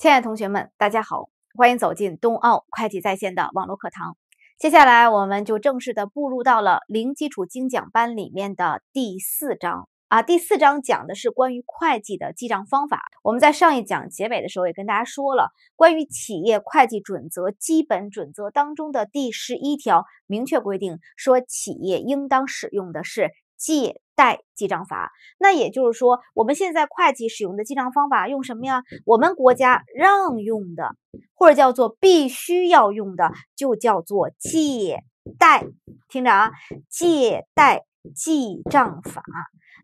亲爱的同学们，大家好，欢迎走进东奥会计在线的网络课堂。接下来，我们就正式的步入到了零基础精讲班里面的第四章啊。第四章讲的是关于会计的记账方法。我们在上一讲结尾的时候也跟大家说了，关于企业会计准则基本准则当中的第十一条明确规定说，企业应当使用的是。借贷记账法，那也就是说，我们现在会计使用的记账方法用什么呀？我们国家让用的，或者叫做必须要用的，就叫做借贷。听着啊，借贷记账法。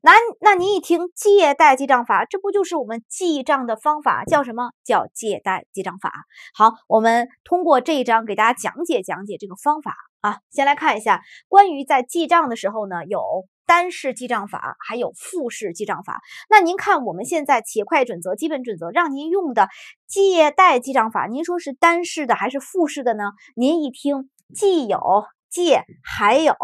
那那您一听借贷记账法，这不就是我们记账的方法叫什么？叫借贷记账法。好，我们通过这一章给大家讲解讲解这个方法啊。先来看一下关于在记账的时候呢有。单式记账法还有复式记账法。那您看我们现在企业会计准则基本准则让您用的借贷记账法，您说是单式的还是复式的呢？您一听既有借还有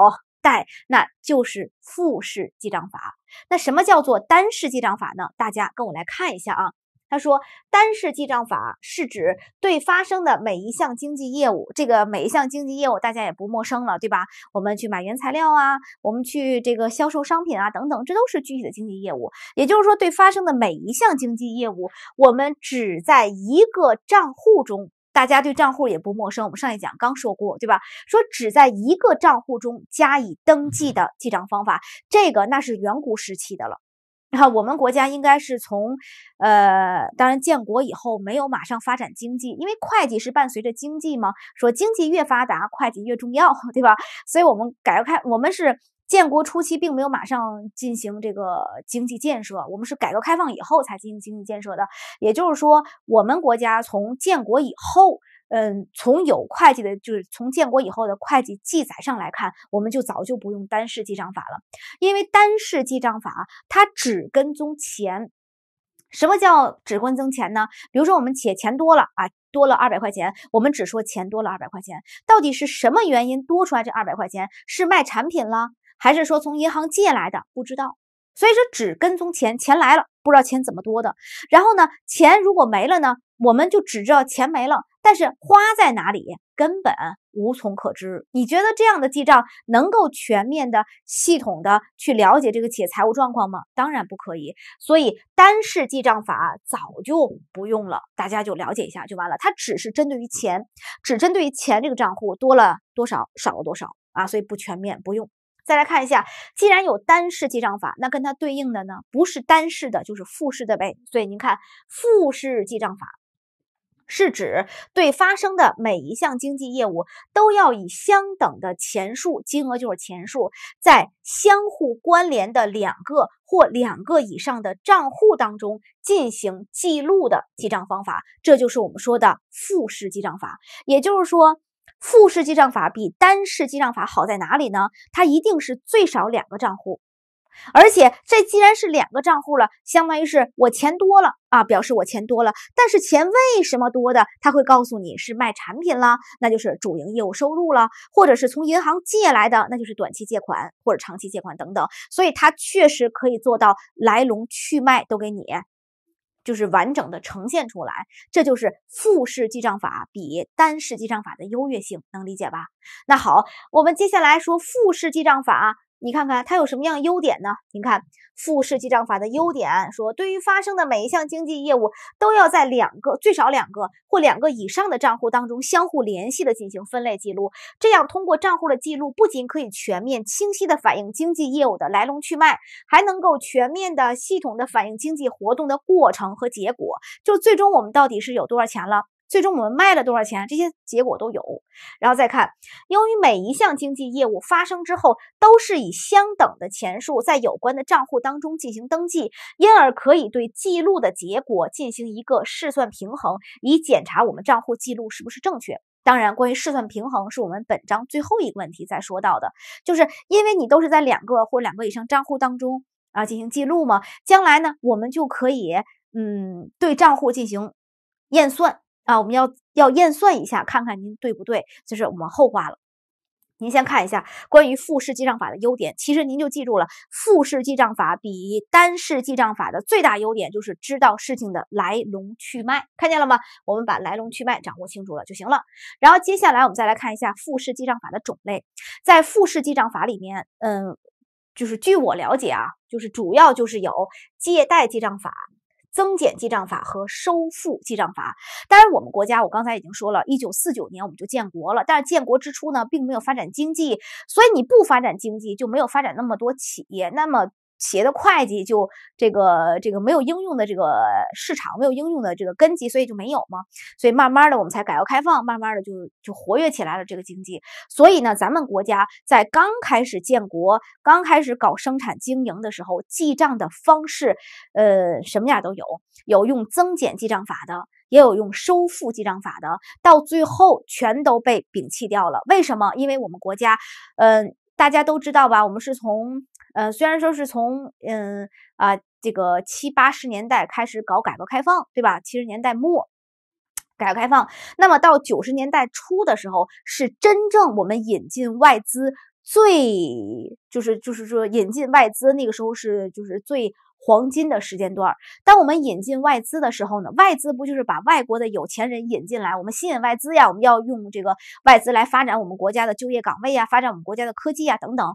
贷，那就是复式记账法。那什么叫做单式记账法呢？大家跟我来看一下啊。他说，单式记账法是指对发生的每一项经济业务，这个每一项经济业务大家也不陌生了，对吧？我们去买原材料啊，我们去这个销售商品啊，等等，这都是具体的经济业务。也就是说，对发生的每一项经济业务，我们只在一个账户中。大家对账户也不陌生，我们上一讲刚说过，对吧？说只在一个账户中加以登记的记账方法，这个那是远古时期的了。那我们国家应该是从，呃，当然建国以后没有马上发展经济，因为会计是伴随着经济嘛，说经济越发达，会计越重要，对吧？所以我们改革开，我们是建国初期并没有马上进行这个经济建设，我们是改革开放以后才进行经济建设的。也就是说，我们国家从建国以后。嗯，从有会计的，就是从建国以后的会计记载上来看，我们就早就不用单式记账法了。因为单式记账法，它只跟踪钱。什么叫只跟踪钱呢？比如说我们企业钱多了啊，多了二百块钱，我们只说钱多了二百块钱，到底是什么原因多出来这二百块钱？是卖产品了，还是说从银行借来的？不知道。所以说，只跟踪钱，钱来了不知道钱怎么多的，然后呢，钱如果没了呢，我们就只知道钱没了，但是花在哪里根本无从可知。你觉得这样的记账能够全面的、系统的去了解这个企业财务状况吗？当然不可以。所以单式记账法早就不用了，大家就了解一下就完了。它只是针对于钱，只针对于钱这个账户多了多少，少了多少啊，所以不全面，不用。再来看一下，既然有单式记账法，那跟它对应的呢，不是单式的，就是复式的呗。所以您看，复式记账法是指对发生的每一项经济业务，都要以相等的钱数金额，就是钱数，在相互关联的两个或两个以上的账户当中进行记录的记账方法。这就是我们说的复式记账法。也就是说。复式记账法比单式记账法好在哪里呢？它一定是最少两个账户，而且这既然是两个账户了，相当于是我钱多了啊，表示我钱多了。但是钱为什么多的？他会告诉你是卖产品了，那就是主营业务收入了，或者是从银行借来的，那就是短期借款或者长期借款等等。所以它确实可以做到来龙去脉都给你。就是完整的呈现出来，这就是复式记账法比单式记账法的优越性，能理解吧？那好，我们接下来说复式记账法。你看看它有什么样优点呢？你看复式记账法的优点，说对于发生的每一项经济业务，都要在两个最少两个或两个以上的账户当中相互联系的进行分类记录，这样通过账户的记录，不仅可以全面清晰的反映经济业务的来龙去脉，还能够全面的系统的反映经济活动的过程和结果。就最终我们到底是有多少钱了？最终我们卖了多少钱？这些结果都有。然后再看，由于每一项经济业务发生之后，都是以相等的钱数在有关的账户当中进行登记，因而可以对记录的结果进行一个试算平衡，以检查我们账户记录是不是正确。当然，关于试算平衡是我们本章最后一个问题再说到的，就是因为你都是在两个或两个以上账户当中啊进行记录嘛，将来呢，我们就可以嗯对账户进行验算。啊，我们要要验算一下，看看您对不对，就是我们后话了。您先看一下关于复式记账法的优点，其实您就记住了，复式记账法比单式记账法的最大优点就是知道事情的来龙去脉，看见了吗？我们把来龙去脉掌握清楚了就行了。然后接下来我们再来看一下复式记账法的种类，在复式记账法里面，嗯，就是据我了解啊，就是主要就是有借贷记账法。增减记账法和收付记账法。当然，我们国家我刚才已经说了，一九四九年我们就建国了，但是建国之初呢，并没有发展经济，所以你不发展经济就没有发展那么多企业。那么。企业的会计就这个这个没有应用的这个市场没有应用的这个根基，所以就没有嘛。所以慢慢的我们才改革开放，慢慢的就就活跃起来了这个经济。所以呢，咱们国家在刚开始建国、刚开始搞生产经营的时候，记账的方式，呃，什么样都有，有用增减记账法的，也有用收付记账法的，到最后全都被摒弃掉了。为什么？因为我们国家，嗯，大家都知道吧，我们是从。呃，虽然说是从嗯啊这个七八十年代开始搞改革开放，对吧？七十年代末，改革开放，那么到九十年代初的时候，是真正我们引进外资最，就是就是说引进外资，那个时候是就是最。黄金的时间段，当我们引进外资的时候呢，外资不就是把外国的有钱人引进来？我们吸引外资呀，我们要用这个外资来发展我们国家的就业岗位呀，发展我们国家的科技呀等等。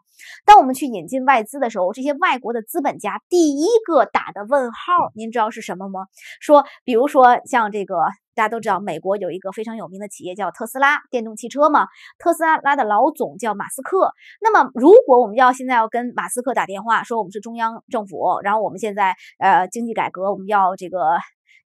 当我们去引进外资的时候，这些外国的资本家第一个打的问号，您知道是什么吗？说，比如说像这个。大家都知道，美国有一个非常有名的企业叫特斯拉，电动汽车嘛。特斯拉拉的老总叫马斯克。那么，如果我们要现在要跟马斯克打电话，说我们是中央政府，然后我们现在呃经济改革，我们要这个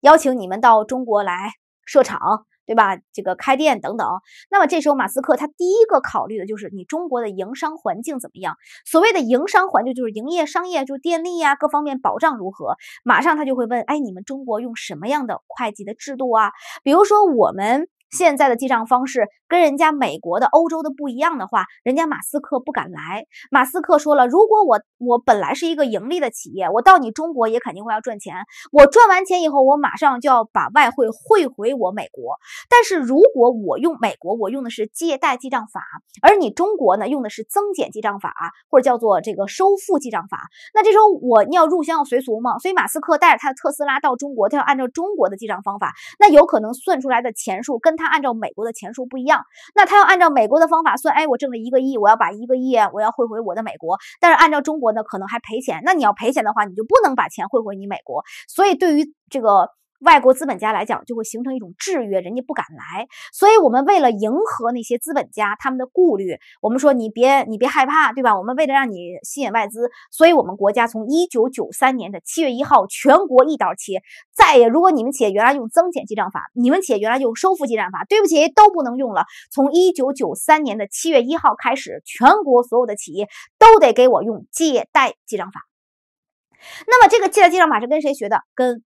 邀请你们到中国来设厂。对吧？这个开店等等，那么这时候马斯克他第一个考虑的就是你中国的营商环境怎么样？所谓的营商环境就是营业商业就是电力呀各方面保障如何？马上他就会问：哎，你们中国用什么样的会计的制度啊？比如说我们。现在的记账方式跟人家美国的、欧洲的不一样的话，人家马斯克不敢来。马斯克说了，如果我我本来是一个盈利的企业，我到你中国也肯定会要赚钱。我赚完钱以后，我马上就要把外汇汇回我美国。但是如果我用美国，我用的是借贷记账法，而你中国呢，用的是增减记账法，或者叫做这个收付记账法。那这时候我要入乡随俗嘛，所以马斯克带着他的特斯拉到中国，他要按照中国的记账方法，那有可能算出来的钱数跟他按照美国的钱数不一样，那他要按照美国的方法算。哎，我挣了一个亿，我要把一个亿，我要汇回我的美国。但是按照中国呢，可能还赔钱。那你要赔钱的话，你就不能把钱汇回你美国。所以对于这个。外国资本家来讲，就会形成一种制约，人家不敢来。所以，我们为了迎合那些资本家他们的顾虑，我们说你别你别害怕，对吧？我们为了让你吸引外资，所以我们国家从一九九三年的七月一号，全国一刀切，再也如果你们企业原来用增减记账法，你们企业原来用收付记账法，对不起，都不能用了。从一九九三年的七月一号开始，全国所有的企业都得给我用借贷记账法。那么，这个借贷记账法是跟谁学的？跟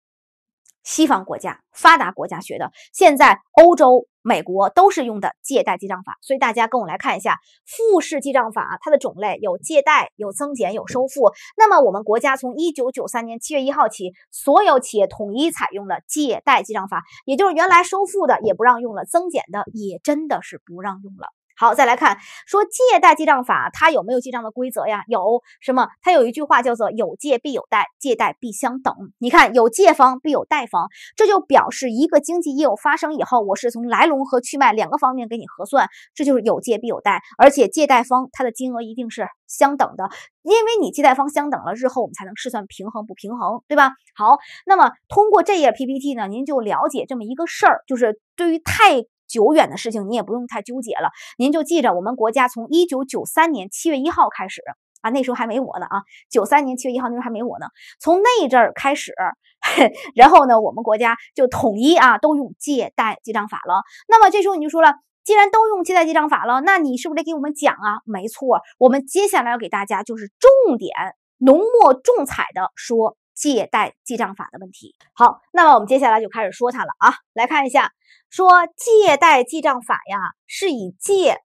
西方国家、发达国家学的，现在欧洲、美国都是用的借贷记账法，所以大家跟我来看一下复式记账法，它的种类有借贷、有增减、有收付。那么我们国家从一九九三年七月一号起，所有企业统一采用了借贷记账法，也就是原来收付的也不让用了，增减的也真的是不让用了。好，再来看说借贷记账法，它有没有记账的规则呀？有什么？它有一句话叫做“有借必有贷，借贷必相等”。你看，有借方必有贷方，这就表示一个经济业务发生以后，我是从来龙和去脉两个方面给你核算，这就是有借必有贷，而且借贷方它的金额一定是相等的，因为你借贷方相等了，日后我们才能试算平衡不平衡，对吧？好，那么通过这页 PPT 呢，您就了解这么一个事儿，就是对于太。久远的事情，你也不用太纠结了，您就记着，我们国家从一九九三年七月一号开始啊，那时候还没我呢啊，九三年七月一号那时候还没我呢，从那一阵儿开始，然后呢，我们国家就统一啊，都用借贷记账法了。那么这时候你就说了，既然都用借贷记账法了，那你是不是得给我们讲啊？没错，我们接下来要给大家就是重点浓墨重彩的说。借贷记账法的问题，好，那么我们接下来就开始说它了啊。来看一下，说借贷记账法呀，是以借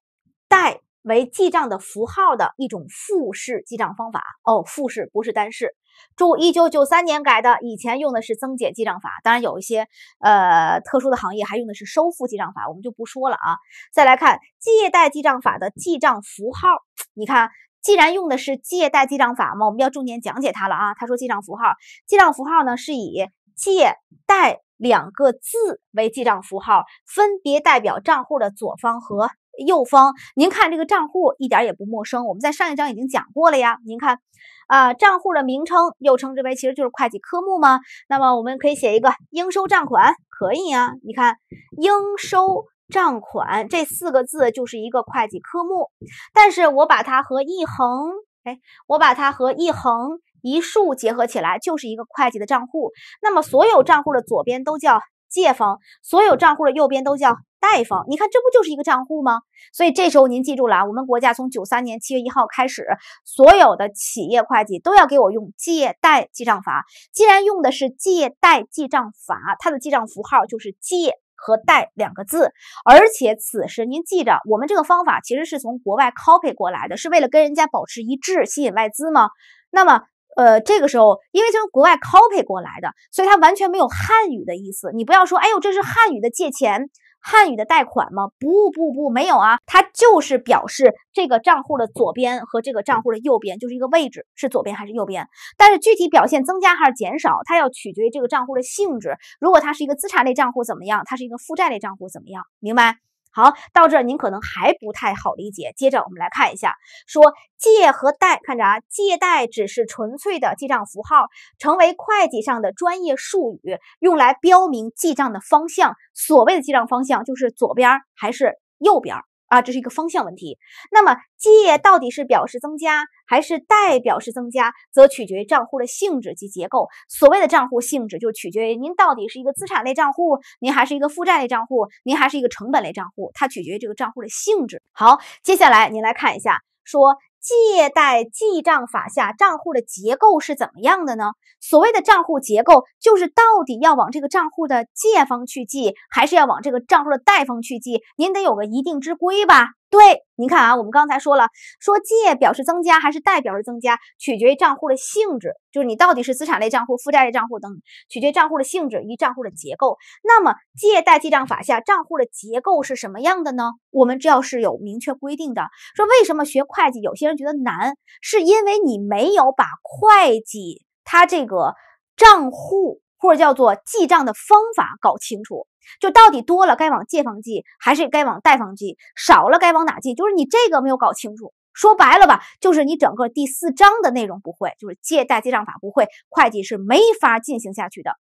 贷为记账的符号的一种复式记账方法哦。复式不是单式，注，一九九三年改的，以前用的是增减记账法，当然有一些呃特殊的行业还用的是收付记账法，我们就不说了啊。再来看借贷记账法的记账符号，你看。既然用的是借贷记账法嘛，我们要重点讲解它了啊。他说，记账符号，记账符号呢是以“借贷”两个字为记账符号，分别代表账户的左方和右方。您看这个账户一点也不陌生，我们在上一章已经讲过了呀。您看啊，账户的名称又称之为，其实就是会计科目吗？那么我们可以写一个应收账款，可以啊。你看，应收。账款这四个字就是一个会计科目，但是我把它和一横，哎，我把它和一横一竖结合起来，就是一个会计的账户。那么所有账户的左边都叫借方，所有账户的右边都叫贷方。你看，这不就是一个账户吗？所以这时候您记住了啊，我们国家从九三年七月一号开始，所有的企业会计都要给我用借贷记账法。既然用的是借贷记账法，它的记账符号就是借。和贷两个字，而且此时您记着，我们这个方法其实是从国外 copy 过来的，是为了跟人家保持一致，吸引外资吗？那么，呃，这个时候因为从国外 copy 过来的，所以它完全没有汉语的意思。你不要说，哎呦，这是汉语的借钱。汉语的贷款吗？不不不，没有啊，它就是表示这个账户的左边和这个账户的右边就是一个位置，是左边还是右边？但是具体表现增加还是减少，它要取决于这个账户的性质。如果它是一个资产类账户怎么样？它是一个负债类账户怎么样？明白？好，到这儿您可能还不太好理解。接着我们来看一下，说借和贷，看着啊，借贷只是纯粹的记账符号，成为会计上的专业术语，用来标明记账的方向。所谓的记账方向，就是左边还是右边。啊，这是一个方向问题。那么，借到底是表示增加还是贷表示增加，则取决于账户的性质及结构。所谓的账户性质，就取决于您到底是一个资产类账户，您还是一个负债类账户，您还是一个成本类账户，它取决于这个账户的性质。好，接下来您来看一下，说。借贷记账法下，账户的结构是怎么样的呢？所谓的账户结构，就是到底要往这个账户的借方去记，还是要往这个账户的贷方去记？您得有个一定之规吧。对，你看啊，我们刚才说了，说借表示增加还是贷表示增加，取决于账户的性质，就是你到底是资产类账户、负债类账户等，取决于账户的性质与账户的结构。那么借贷记账法下账户的结构是什么样的呢？我们这要是有明确规定的。说为什么学会计有些人觉得难，是因为你没有把会计它这个账户或者叫做记账的方法搞清楚。就到底多了该往借方记还是该往贷方记，少了该往哪记？就是你这个没有搞清楚。说白了吧，就是你整个第四章的内容不会，就是借贷记账法不会，会计是没法进行下去的。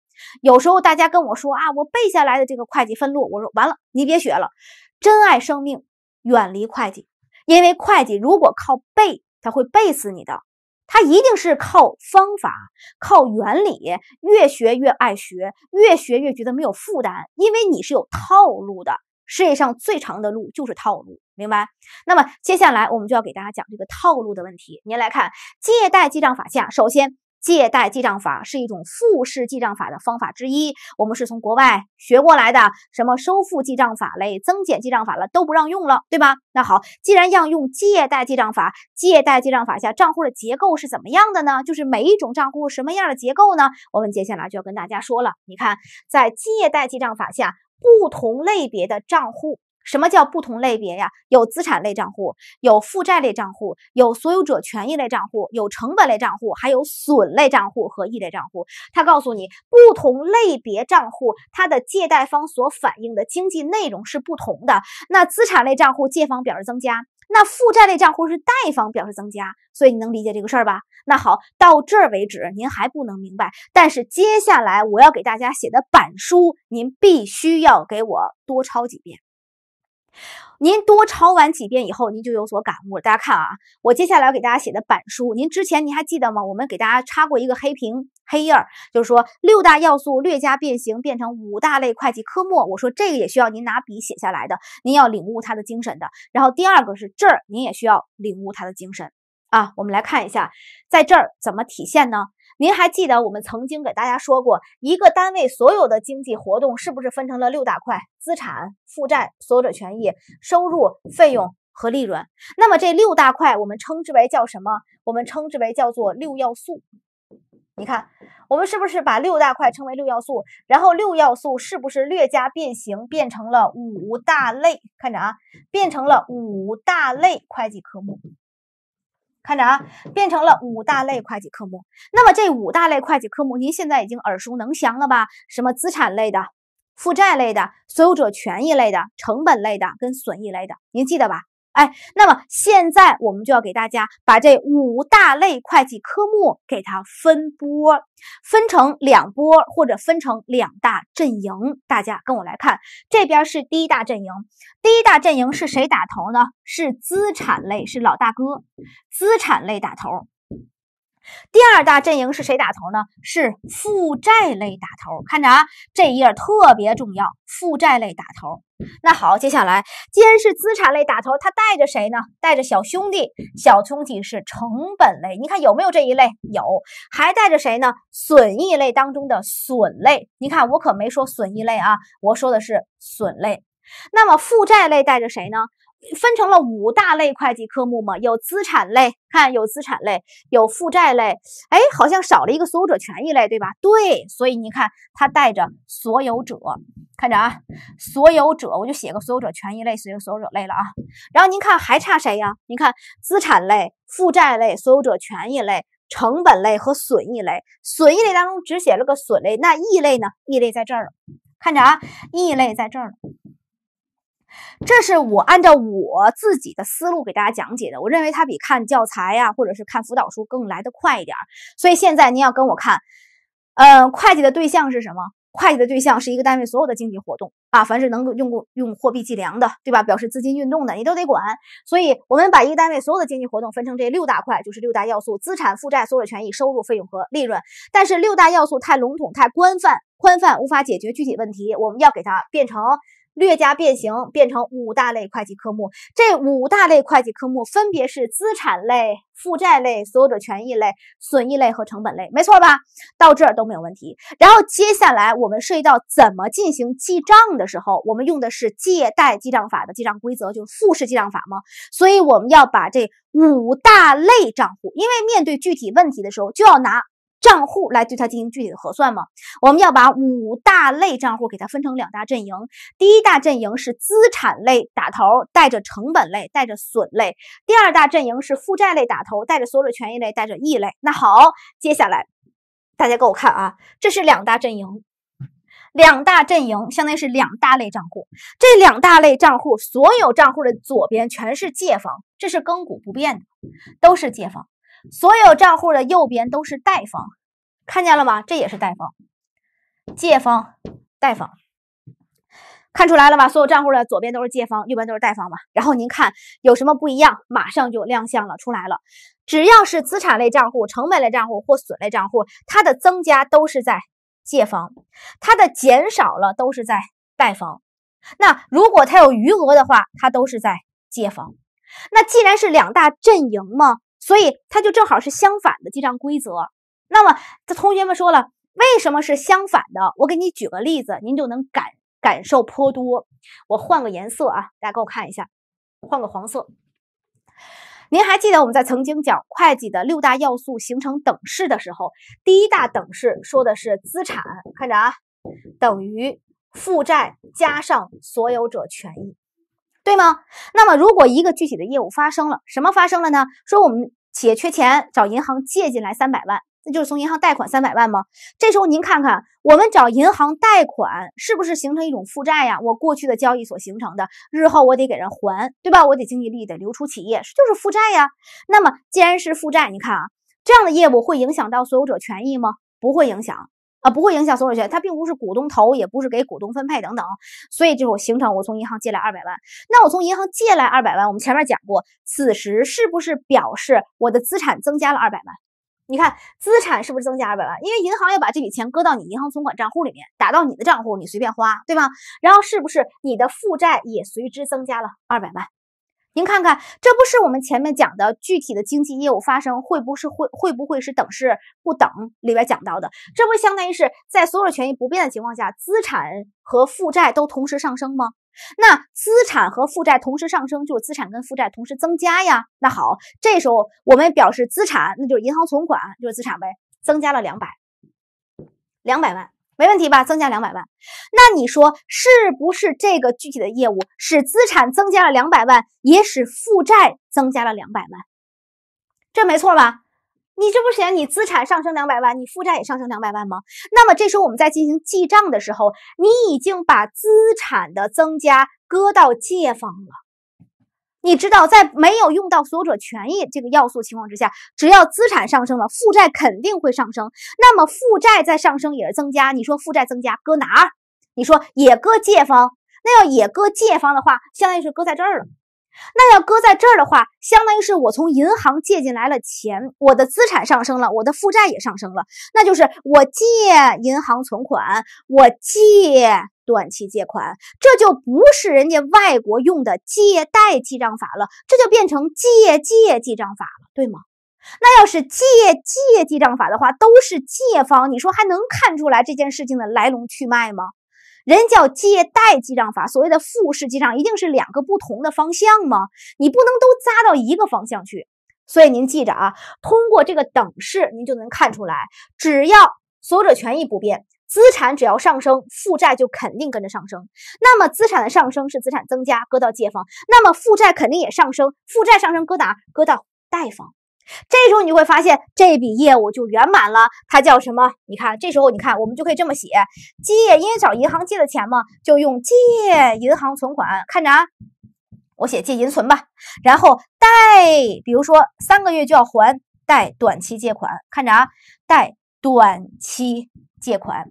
有时候大家跟我说啊，我背下来的这个会计分录，我说完了，你别学了，珍爱生命，远离会计。因为会计如果靠背，他会背死你的。他一定是靠方法、靠原理，越学越爱学，越学越觉得没有负担，因为你是有套路的。世界上最长的路就是套路，明白？那么接下来我们就要给大家讲这个套路的问题。您来看借贷记账法下，首先。借贷记账法是一种复式记账法的方法之一，我们是从国外学过来的。什么收付记账法类、增减记账法了都不让用了，对吧？那好，既然要用借贷记账法，借贷记账法下账户的结构是怎么样的呢？就是每一种账户什么样的结构呢？我们接下来就要跟大家说了。你看，在借贷记账法下，不同类别的账户。什么叫不同类别呀？有资产类账户，有负债类账户，有所有者权益类账户，有成本类账户，还有损类账户和益类账户。他告诉你，不同类别账户，它的借贷方所反映的经济内容是不同的。那资产类账户借方表示增加，那负债类账户是贷方表示增加，所以你能理解这个事儿吧？那好，到这儿为止您还不能明白，但是接下来我要给大家写的板书，您必须要给我多抄几遍。您多抄完几遍以后，您就有所感悟大家看啊，我接下来要给大家写的板书，您之前您还记得吗？我们给大家插过一个黑屏黑印儿，就是说六大要素略加变形，变成五大类会计科目。我说这个也需要您拿笔写下来的，您要领悟它的精神的。然后第二个是这儿，您也需要领悟它的精神啊。我们来看一下，在这儿怎么体现呢？您还记得我们曾经给大家说过，一个单位所有的经济活动是不是分成了六大块：资产、负债、所有者权益、收入、费用和利润？那么这六大块我们称之为叫什么？我们称之为叫做六要素。你看，我们是不是把六大块称为六要素？然后六要素是不是略加变形变成了五大类？看着啊，变成了五大类会计科目。看着啊，变成了五大类会计科目。那么这五大类会计科目，您现在已经耳熟能详了吧？什么资产类的、负债类的、所有者权益类的、成本类的跟损益类的，您记得吧？哎，那么现在我们就要给大家把这五大类会计科目给它分拨，分成两拨或者分成两大阵营。大家跟我来看，这边是第一大阵营，第一大阵营是谁打头呢？是资产类，是老大哥，资产类打头。第二大阵营是谁打头呢？是负债类打头，看着啊，这一页特别重要。负债类打头，那好，接下来既然是资产类打头，它带着谁呢？带着小兄弟，小兄弟是成本类。你看有没有这一类？有，还带着谁呢？损益类当中的损类。你看我可没说损益类啊，我说的是损类。那么负债类带着谁呢？分成了五大类会计科目嘛？有资产类，看有资产类，有负债类，哎，好像少了一个所有者权益类，对吧？对，所以你看它带着所有者，看着啊，所有者，我就写个所有者权益类，所有所有者类了啊。然后您看还差谁呀？您看资产类、负债类、所有者权益类、成本类和损益类。损益类当中只写了个损类，那益类呢？益类在这儿，了，看着啊，益类在这儿了。这是我按照我自己的思路给大家讲解的。我认为它比看教材呀，或者是看辅导书更来得快一点儿。所以现在您要跟我看，呃，会计的对象是什么？会计的对象是一个单位所有的经济活动啊，凡是能够用用货币计量的，对吧？表示资金运动的，你都得管。所以我们把一个单位所有的经济活动分成这六大块，就是六大要素：资产负债、所有权益、收入、费用和利润。但是六大要素太笼统、太宽泛，宽泛无法解决具体问题。我们要给它变成。略加变形，变成五大类会计科目。这五大类会计科目分别是资产类、负债类、所有者权益类、损益类和成本类，没错吧？到这儿都没有问题。然后接下来我们涉及到怎么进行记账的时候，我们用的是借贷记账法的记账规则，就是复式记账法嘛。所以我们要把这五大类账户，因为面对具体问题的时候，就要拿。账户来对它进行具体的核算吗？我们要把五大类账户给它分成两大阵营，第一大阵营是资产类打头，带着成本类，带着损类；第二大阵营是负债类打头，带着所有权益类，带着益类。那好，接下来大家给我看啊，这是两大阵营，两大阵营相当于是两大类账户，这两大类账户所有账户的左边全是借方，这是亘古不变的，都是借方。所有账户的右边都是贷方，看见了吗？这也是贷方，借方，贷方，看出来了吧？所有账户的左边都是借方，右边都是贷方吧？然后您看有什么不一样，马上就亮相了，出来了。只要是资产类账户、成本类账户或损类账户，它的增加都是在借方，它的减少了都是在贷方。那如果它有余额的话，它都是在借方。那既然是两大阵营吗？所以它就正好是相反的记账规则。那么，这同学们说了，为什么是相反的？我给你举个例子，您就能感感受颇多。我换个颜色啊，大家给我看一下，换个黄色。您还记得我们在曾经讲会计的六大要素形成等式的时候，第一大等式说的是资产，看着啊，等于负债加上所有者权益。对吗？那么如果一个具体的业务发生了，什么发生了呢？说我们企业缺钱，找银行借进来三百万，那就是从银行贷款三百万吗？这时候您看看，我们找银行贷款是不是形成一种负债呀？我过去的交易所形成的，日后我得给人还，对吧？我得经济利益得流出企业，就是负债呀。那么既然是负债，你看啊，这样的业务会影响到所有者权益吗？不会影响。啊，不会影响所有权，它并不是股东投，也不是给股东分配等等，所以就是我形成，我从银行借来二百万，那我从银行借来二百万，我们前面讲过，此时是不是表示我的资产增加了二百万？你看资产是不是增加二百万？因为银行要把这笔钱搁到你银行存款账户里面，打到你的账户，你随便花，对吧？然后是不是你的负债也随之增加了二百万？您看看，这不是我们前面讲的具体的经济业务发生，会不会会会不会是等式不等里边讲到的？这不相当于是在所有权益不变的情况下，资产和负债都同时上升吗？那资产和负债同时上升，就是资产跟负债同时增加呀。那好，这时候我们表示资产，那就是银行存款就是资产呗，增加了两百两百万。没问题吧？增加两百万，那你说是不是这个具体的业务使资产增加了两百万，也使负债增加了两百万？这没错吧？你这不显你资产上升两百万，你负债也上升两百万吗？那么这时候我们在进行记账的时候，你已经把资产的增加搁到借方了。你知道，在没有用到所有者权益这个要素情况之下，只要资产上升了，负债肯定会上升。那么负债在上升也是增加。你说负债增加搁哪儿？你说也搁借方。那要也搁借方的话，相当于是搁在这儿了。那要搁在这儿的话，相当于是我从银行借进来了钱，我的资产上升了，我的负债也上升了。那就是我借银行存款，我借。短期借款，这就不是人家外国用的借贷记账法了，这就变成借借记账法了，对吗？那要是借借记账法的话，都是借方，你说还能看出来这件事情的来龙去脉吗？人叫借贷记账法，所谓的复式记账，一定是两个不同的方向吗？你不能都扎到一个方向去。所以您记着啊，通过这个等式，您就能看出来，只要所有者权益不变。资产只要上升，负债就肯定跟着上升。那么资产的上升是资产增加，搁到借方，那么负债肯定也上升，负债上升搁哪？搁到贷方。这时候你就会发现这笔业务就圆满了。它叫什么？你看，这时候你看，我们就可以这么写：借，因为找银行借的钱嘛，就用借银行存款。看着啊，我写借银存吧。然后贷，比如说三个月就要还，贷短期借款。看着啊，贷。短期借款，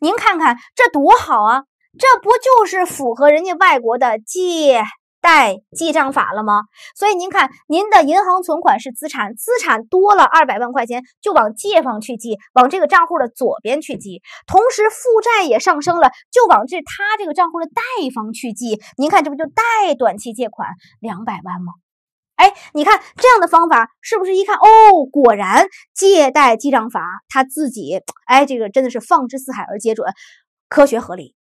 您看看这多好啊！这不就是符合人家外国的借贷记账法了吗？所以您看，您的银行存款是资产，资产多了二百万块钱，就往借方去记，往这个账户的左边去记。同时，负债也上升了，就往这他这个账户的贷方去记。您看，这不就贷短期借款两百万吗？哎，你看这样的方法是不是一看哦？果然借贷记账法它自己，哎，这个真的是放之四海而皆准，科学合理。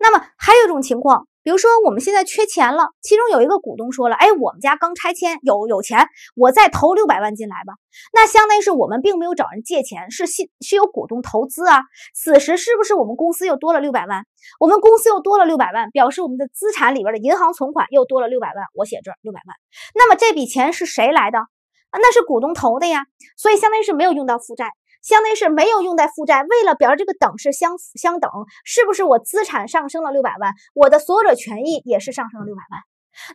那么还有一种情况。比如说，我们现在缺钱了，其中有一个股东说了，哎，我们家刚拆迁，有有钱，我再投六百万进来吧。那相当于是我们并没有找人借钱，是信是有股东投资啊。此时是不是我们公司又多了六百万？我们公司又多了六百万，表示我们的资产里边的银行存款又多了六百万。我写这儿六百万，那么这笔钱是谁来的？啊，那是股东投的呀。所以相当于是没有用到负债。相当于是没有用在负债，为了表示这个等式相相等，是不是我资产上升了六百万，我的所有者权益也是上升了六百万？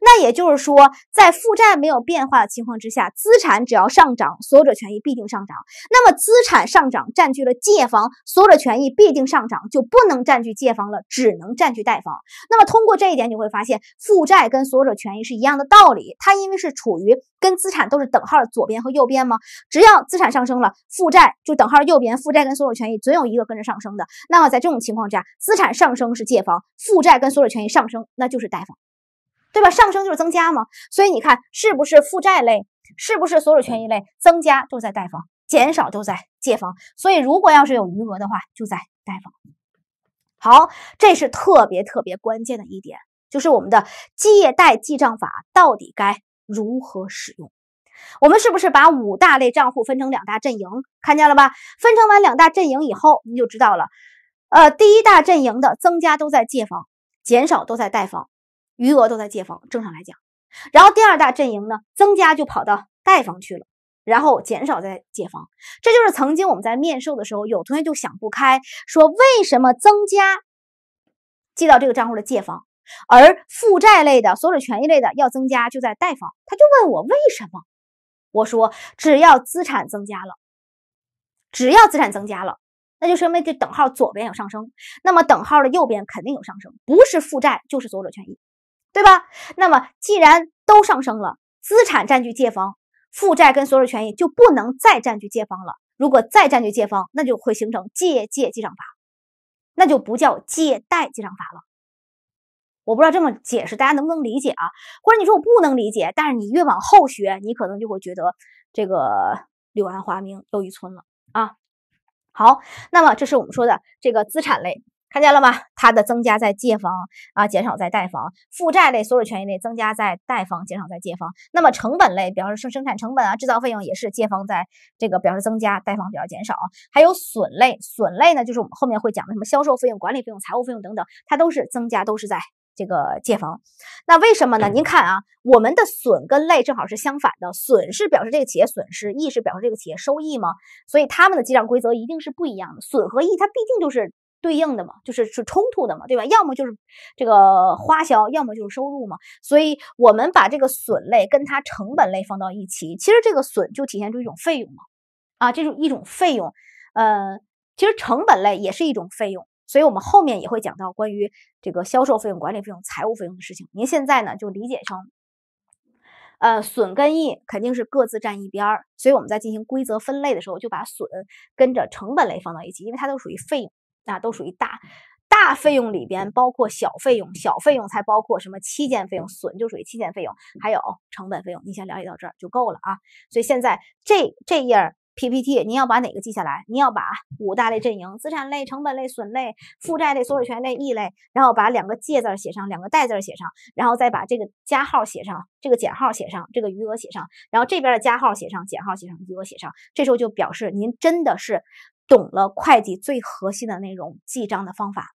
那也就是说，在负债没有变化的情况之下，资产只要上涨，所有者权益必定上涨。那么资产上涨占据了借方，所有者权益必定上涨，就不能占据借方了，只能占据贷方。那么通过这一点，你会发现负债跟所有者权益是一样的道理，它因为是处于跟资产都是等号的左边和右边吗？只要资产上升了，负债就等号右边，负债跟所有者权益总有一个跟着上升的。那么在这种情况下，资产上升是借方，负债跟所有者权益上升那就是贷方。对吧？上升就是增加嘛，所以你看是不是负债类，是不是所有权益类增加都在贷方，减少都在借方。所以如果要是有余额的话，就在贷方。好，这是特别特别关键的一点，就是我们的借贷记账法到底该如何使用？我们是不是把五大类账户分成两大阵营？看见了吧？分成完两大阵营以后，你就知道了。呃，第一大阵营的增加都在借方，减少都在贷方。余额都在借方，正常来讲。然后第二大阵营呢，增加就跑到贷方去了，然后减少在借方。这就是曾经我们在面授的时候，有同学就想不开，说为什么增加记到这个账户的借方，而负债类的所有者权益类的要增加就在贷方？他就问我为什么？我说只要资产增加了，只要资产增加了，那就说明这等号左边有上升，那么等号的右边肯定有上升，不是负债就是所有者权益。对吧？那么既然都上升了，资产占据借方，负债跟所有者权益就不能再占据借方了。如果再占据借方，那就会形成借借记账法，那就不叫借贷记账法了。我不知道这么解释大家能不能理解啊？或者你说我不能理解，但是你越往后学，你可能就会觉得这个柳暗花明又一村了啊。好，那么这是我们说的这个资产类。看见了吗？它的增加在借方啊，减少在贷方；负债类、所有权益类增加在贷方，减少在借方。那么成本类，比方说生生产成本啊、制造费用也是借方在这个表示增加，贷方表示减少。还有损类，损类呢，就是我们后面会讲的什么销售费用、管理费用、财务费用等等，它都是增加都是在这个借方。那为什么呢？您看啊，我们的损跟类正好是相反的，损是表示这个企业损失，益是表示这个企业收益吗？所以它们的记账规则一定是不一样的。损和益它毕竟就是。对应的嘛，就是是冲突的嘛，对吧？要么就是这个花销，要么就是收入嘛。所以，我们把这个损类跟它成本类放到一起，其实这个损就体现出一种费用嘛，啊，这是一种费用。呃，其实成本类也是一种费用，所以我们后面也会讲到关于这个销售费用、管理费用、财务费用的事情。您现在呢，就理解成，呃，损跟益肯定是各自占一边儿，所以我们在进行规则分类的时候，就把损跟着成本类放到一起，因为它都属于费用。那都属于大，大费用里边包括小费用，小费用才包括什么期间费用，损就属于期间费用，还有成本费用，你先了解到这儿就够了啊。所以现在这这页 PPT，您要把哪个记下来？您要把五大类阵营：资产类、成本类、损类、负债类、所有权类、异类。然后把两个借字写上，两个贷字写上，然后再把这个加号写上，这个减号写上，这个余额写上。然后这边的加号写上，减号写上，余额写上。这时候就表示您真的是。懂了会计最核心的内容，记账的方法。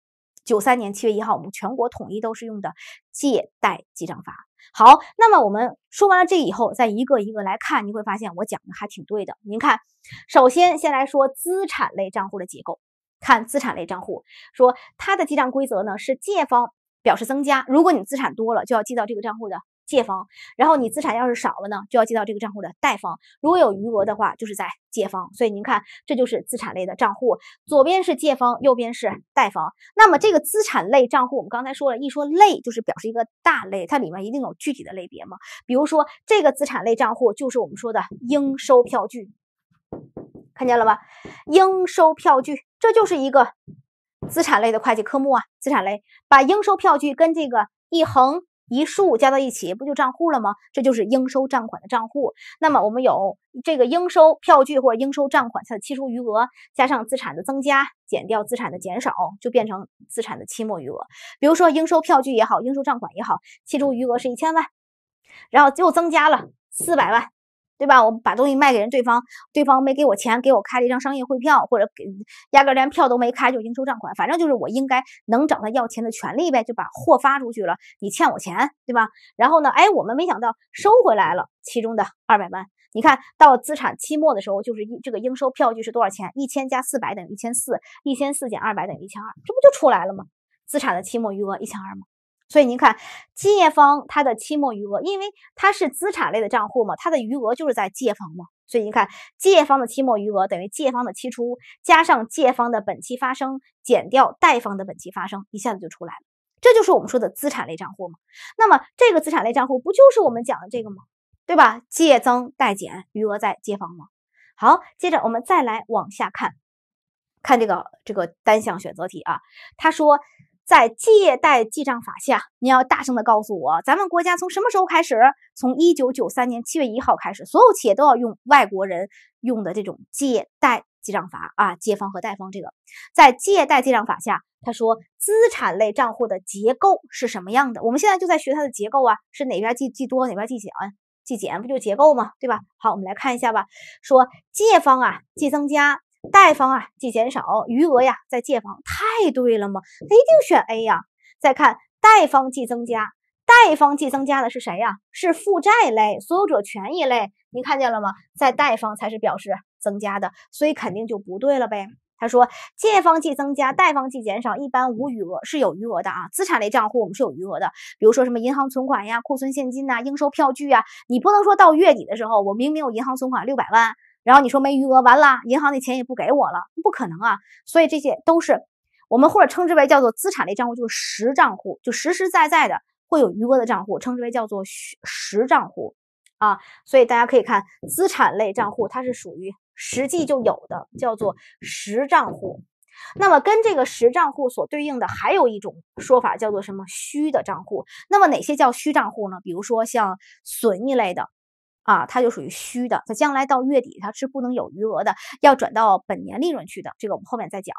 九三年七月一号，我们全国统一都是用的借贷记账法。好，那么我们说完了这以后，再一个一个来看，你会发现我讲的还挺对的。您看，首先先来说资产类账户的结构，看资产类账户，说它的记账规则呢是借方表示增加，如果你资产多了，就要记到这个账户的。借方，然后你资产要是少了呢，就要记到这个账户的贷方；如果有余额的话，就是在借方。所以您看，这就是资产类的账户，左边是借方，右边是贷方。那么这个资产类账户，我们刚才说了一说类，就是表示一个大类，它里面一定有具体的类别嘛。比如说这个资产类账户就是我们说的应收票据，看见了吧？应收票据，这就是一个资产类的会计科目啊。资产类，把应收票据跟这个一横。一数加到一起，不就账户了吗？这就是应收账款的账户。那么我们有这个应收票据或者应收账款它的期初余额，加上资产的增加，减掉资产的减少，就变成资产的期末余额。比如说应收票据也好，应收账款也好，期初余额是一千万，然后又增加了四百万。对吧？我把东西卖给人，对方对方没给我钱，给我开了一张商业汇票，或者给压根连票都没开就已经收账款，反正就是我应该能找他要钱的权利呗，就把货发出去了，你欠我钱，对吧？然后呢，哎，我们没想到收回来了其中的二百万。你看到资产期末的时候，就是这个应收票据是多少钱？一千加四百等于一千四，一千四减二百等于一千二，这不就出来了吗？资产的期末余额一千二吗？所以您看，借方它的期末余额，因为它是资产类的账户嘛，它的余额就是在借方嘛。所以您看，借方的期末余额等于借方的期初加上借方的本期发生，减掉贷方的本期发生，一下子就出来了。这就是我们说的资产类账户嘛。那么这个资产类账户不就是我们讲的这个吗？对吧？借增贷减，余额在借方吗？好，接着我们再来往下看，看这个这个单项选择题啊，他说。在借贷记账法下，你要大声的告诉我，咱们国家从什么时候开始？从一九九三年七月一号开始，所有企业都要用外国人用的这种借贷记账法啊，借方和贷方这个。在借贷记账法下，他说资产类账户的结构是什么样的？我们现在就在学它的结构啊，是哪边记记多，哪边记减，记减不就结构吗？对吧？好，我们来看一下吧。说借方啊，借增加。贷方啊，既减少余额呀，在借方太对了嘛，那一定选 A 呀。再看贷方既增加，贷方既增加的是谁呀？是负债类、所有者权益类，你看见了吗？在贷方才是表示增加的，所以肯定就不对了呗。他说借方既增加，贷方既减少，一般无余额是有余额的啊。资产类账户我们是有余额的，比如说什么银行存款呀、库存现金呐、应收票据啊，你不能说到月底的时候，我明明有银行存款六百万。然后你说没余额，完了，银行那钱也不给我了，不可能啊！所以这些都是我们或者称之为叫做资产类账户，就是实账户，就实实在在的会有余额的账户，称之为叫做虚实账户啊。所以大家可以看，资产类账户它是属于实际就有的，叫做实账户。那么跟这个实账户所对应的还有一种说法叫做什么虚的账户？那么哪些叫虚账户呢？比如说像损益类的。啊，它就属于虚的，它将来到月底它是不能有余额的，要转到本年利润去的，这个我们后面再讲。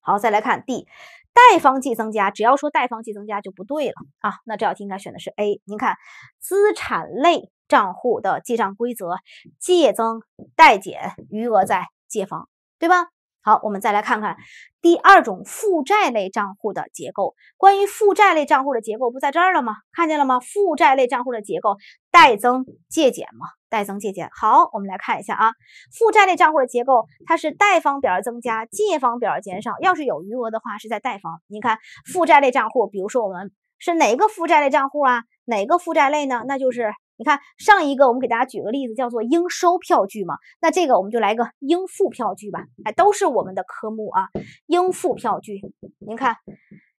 好，再来看 D，贷方计增加，只要说贷方计增加就不对了啊。那这道题应该选的是 A。您看，资产类账户的记账规则，借增贷减，余额在借方，对吧？好，我们再来看看第二种负债类账户的结构。关于负债类账户的结构，不在这儿了吗？看见了吗？负债类账户的结构，贷增借减嘛，贷增借减。好，我们来看一下啊，负债类账户的结构，它是贷方表示增加，借方表示减少。要是有余额的话，是在贷方。你看，负债类账户，比如说我们是哪个负债类账户啊？哪个负债类呢？那就是。你看，上一个我们给大家举个例子，叫做应收票据嘛，那这个我们就来个应付票据吧，哎，都是我们的科目啊，应付票据，您看，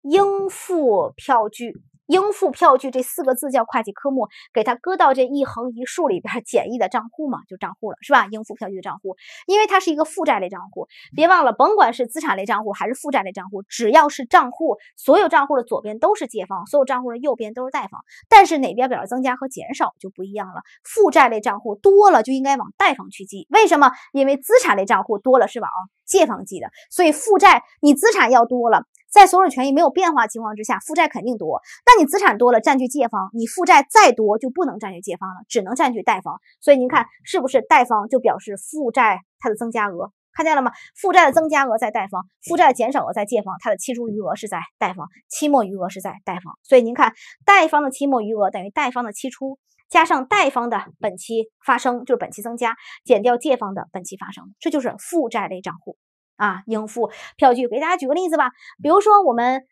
应付票据。应付票据这四个字叫会计科目，给它搁到这一横一竖里边，简易的账户嘛，就账户了，是吧？应付票据的账户，因为它是一个负债类账户。别忘了，甭管是资产类账户还是负债类账户，只要是账户，所有账户的左边都是借方，所有账户的右边都是贷方。但是哪边表示增加和减少就不一样了。负债类账户多了就应该往贷方去记，为什么？因为资产类账户多了是往借方记的，所以负债你资产要多了。在所有权益没有变化情况之下，负债肯定多。但你资产多了，占据借方；你负债再多就不能占据借方了，只能占据贷方。所以您看，是不是贷方就表示负债它的增加额？看见了吗？负债的增加额在贷方，负债的减少额在借方，它的期初余额是在贷方，期末余额是在贷方。所以您看，贷方的期末余额等于贷方的期初加上贷方的本期发生，就是本期增加，减掉借方的本期发生这就是负债类账户。啊，应付票据，给大家举个例子吧。比如说，我们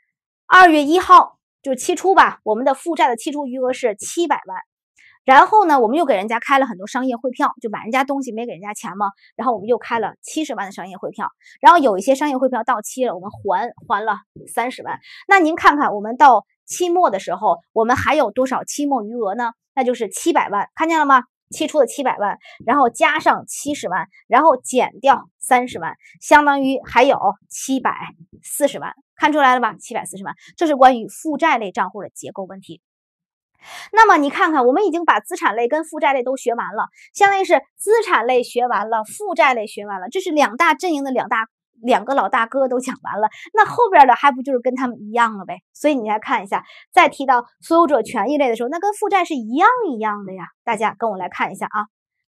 二月一号就是期初吧，我们的负债的期初余额是七百万。然后呢，我们又给人家开了很多商业汇票，就买人家东西没给人家钱嘛。然后我们又开了七十万的商业汇票。然后有一些商业汇票到期了，我们还还了三十万。那您看看，我们到期末的时候，我们还有多少期末余额呢？那就是七百万，看见了吗？期初的七百万，然后加上七十万，然后减掉三十万，相当于还有七百四十万。看出来了吧？七百四十万，这是关于负债类账户的结构问题。那么你看看，我们已经把资产类跟负债类都学完了，相当于是资产类学完了，负债类学完了，这是两大阵营的两大。两个老大哥都讲完了，那后边的还不就是跟他们一样了呗？所以你来看一下，再提到所有者权益类的时候，那跟负债是一样一样的呀。大家跟我来看一下啊。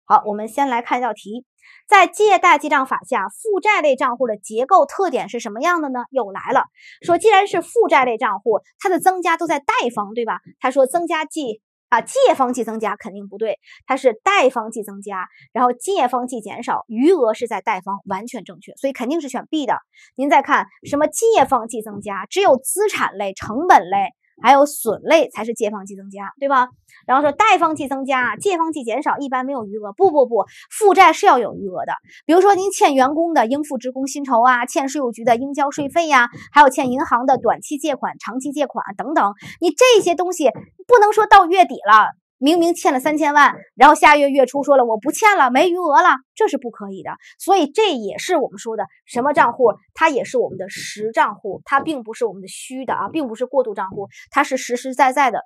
好，我们先来看一道题，在借贷记账法下，负债类账户的结构特点是什么样的呢？又来了，说既然是负债类账户，它的增加都在贷方，对吧？他说增加记。啊，借方计增加肯定不对，它是贷方计增加，然后借方计减少，余额是在贷方，完全正确，所以肯定是选 B 的。您再看什么借方计增加，只有资产类、成本类。还有损类才是借方计增加，对吧？然后说贷方计增加，借方计减少，一般没有余额。不不不，负债是要有余额的。比如说您欠员工的应付职工薪酬啊，欠税务局的应交税费呀，还有欠银行的短期借款、长期借款等等，你这些东西不能说到月底了。明明欠了三千万，然后下月月初说了我不欠了，没余额了，这是不可以的。所以这也是我们说的什么账户？它也是我们的实账户，它并不是我们的虚的啊，并不是过渡账户，它是实实在在的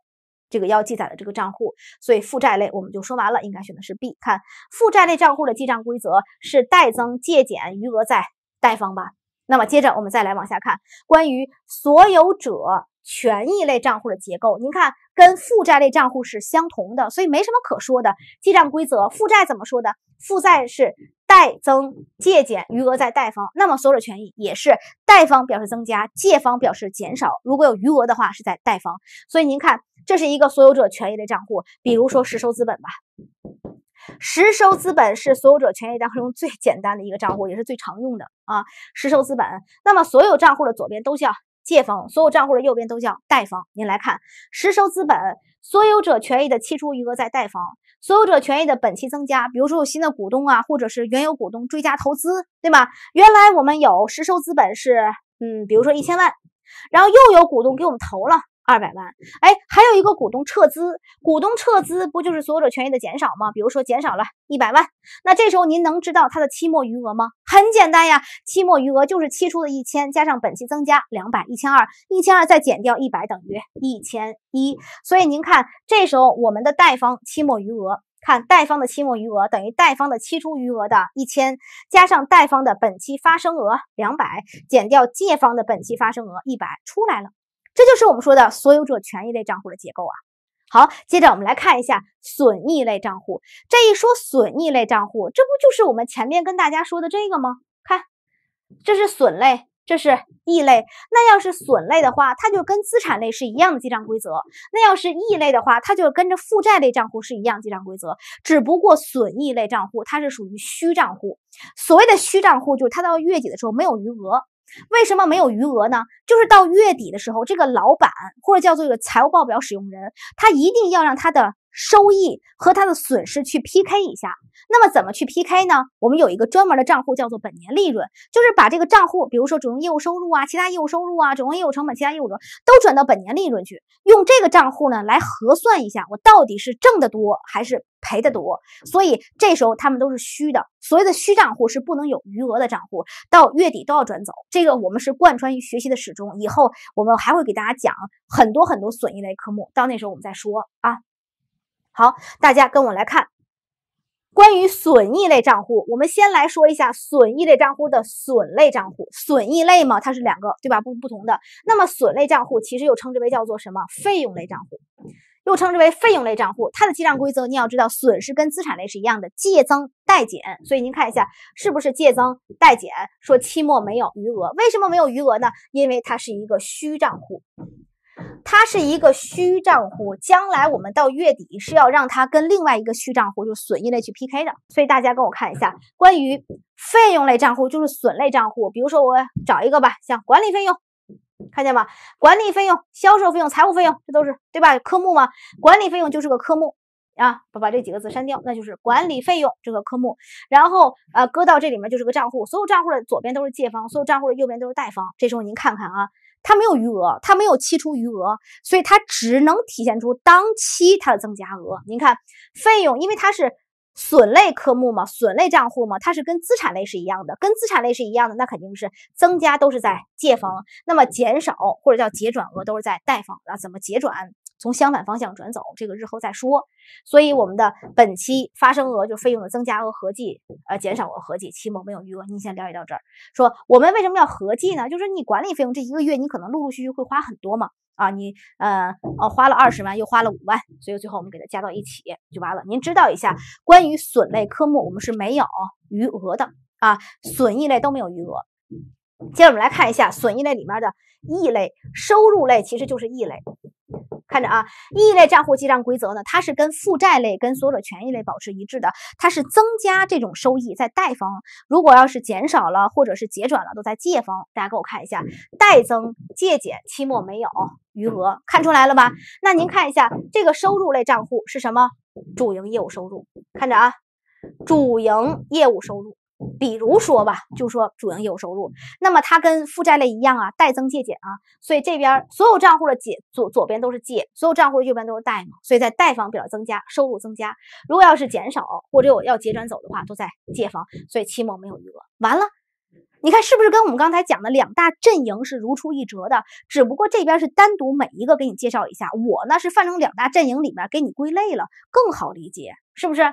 这个要记载的这个账户。所以负债类我们就说完了，应该选的是 B。看负债类账户的记账规则是贷增借减，余额在贷方吧？那么接着我们再来往下看关于所有者。权益类账户的结构，您看跟负债类账户是相同的，所以没什么可说的。记账规则，负债怎么说的？负债是贷增借减，余额在贷方。那么所有者权益也是贷方表示增加，借方表示减少。如果有余额的话，是在贷方。所以您看，这是一个所有者权益类账户，比如说实收资本吧。实收资本是所有者权益账户中最简单的一个账户，也是最常用的啊。实收资本，那么所有账户的左边都叫。借方，所有账户的右边都叫贷方。您来看，实收资本所有者权益的期初余额在贷方，所有者权益的本期增加，比如说有新的股东啊，或者是原有股东追加投资，对吗？原来我们有实收资本是，嗯，比如说一千万，然后又有股东给我们投了。二百万，哎，还有一个股东撤资，股东撤资不就是所有者权益的减少吗？比如说减少了一百万，那这时候您能知道它的期末余额吗？很简单呀，期末余额就是期初的一千加上本期增加两百，一千二，一千二再减掉一百等于一千一。所以您看，这时候我们的贷方期末余额，看贷方的期末余额等于贷方的期初余额的一千加上贷方的本期发生额两百，减掉借方的本期发生额一百，出来了。这就是我们说的所有者权益类账户的结构啊。好，接着我们来看一下损益类账户。这一说损益类账户，这不就是我们前面跟大家说的这个吗？看，这是损类，这是益类。那要是损类的话，它就跟资产类是一样的记账规则；那要是益类的话，它就跟着负债类账户是一样记账规则。只不过损益类账户它是属于虚账户，所谓的虚账户就是它到月底的时候没有余额。为什么没有余额呢？就是到月底的时候，这个老板或者叫做这个财务报表使用人，他一定要让他的。收益和它的损失去 PK 一下，那么怎么去 PK 呢？我们有一个专门的账户叫做“本年利润”，就是把这个账户，比如说主营业务收入啊、其他业务收入啊、主营业务成本、其他业务成都转到“本年利润”去，用这个账户呢来核算一下我到底是挣得多还是赔得多。所以这时候他们都是虚的，所谓的虚账户是不能有余额的账户，到月底都要转走。这个我们是贯穿于学习的始终，以后我们还会给大家讲很多很多损益类科目，到那时候我们再说啊。好，大家跟我来看，关于损益类账户，我们先来说一下损益类账户的损类账户。损益类嘛，它是两个，对吧？不不同的。那么损类账户其实又称之为叫做什么？费用类账户，又称之为费用类账户。它的记账规则你要知道，损失跟资产类是一样的，借增贷减。所以您看一下是不是借增贷减？说期末没有余额，为什么没有余额呢？因为它是一个虚账户。它是一个虚账户，将来我们到月底是要让它跟另外一个虚账户，就损益类去 PK 的。所以大家跟我看一下，关于费用类账户就是损类账户。比如说我找一个吧，像管理费用，看见吗？管理费用、销售费用、财务费用，这都是对吧？科目嘛，管理费用就是个科目啊，把把这几个字删掉，那就是管理费用这个科目。然后呃，搁到这里面就是个账户，所有账户的左边都是借方，所有账户的右边都是贷方。这时候您看看啊。它没有余额，它没有期初余额，所以它只能体现出当期它的增加额。您看，费用因为它是损类科目嘛，损类账户嘛，它是跟资产类是一样的，跟资产类是一样的，那肯定是增加都是在借方，那么减少或者叫结转额都是在贷方。那怎么结转？从相反方向转走，这个日后再说。所以我们的本期发生额就费用的增加额合计，呃，减少额合计，期末没有余额。您先了解到这儿。说我们为什么要合计呢？就是你管理费用这一个月，你可能陆陆续续会花很多嘛，啊，你呃呃花了二十万，又花了五万，所以最后我们给它加到一起就完了。您知道一下，关于损类科目我们是没有余额的啊，损益类都没有余额。接着我们来看一下损益类里面的益类，收入类其实就是益类。看着啊，e 类账户记账规则呢，它是跟负债类、跟所有者权益类保持一致的，它是增加这种收益在贷方，如果要是减少了或者是结转了，都在借方。大家给我看一下，贷增借减，期末没有余额，看出来了吧？那您看一下这个收入类账户是什么？主营业务收入。看着啊，主营业务收入。比如说吧，就说主营业务收入，那么它跟负债类一样啊，贷增借减啊，所以这边所有账户的借左左边都是借，所有账户的右边都是贷嘛，所以在贷方比较增加，收入增加。如果要是减少或者我要结转走的话，都在借方，所以期末没有余额。完了，你看是不是跟我们刚才讲的两大阵营是如出一辙的？只不过这边是单独每一个给你介绍一下，我呢是泛成两大阵营里面给你归类了，更好理解，是不是？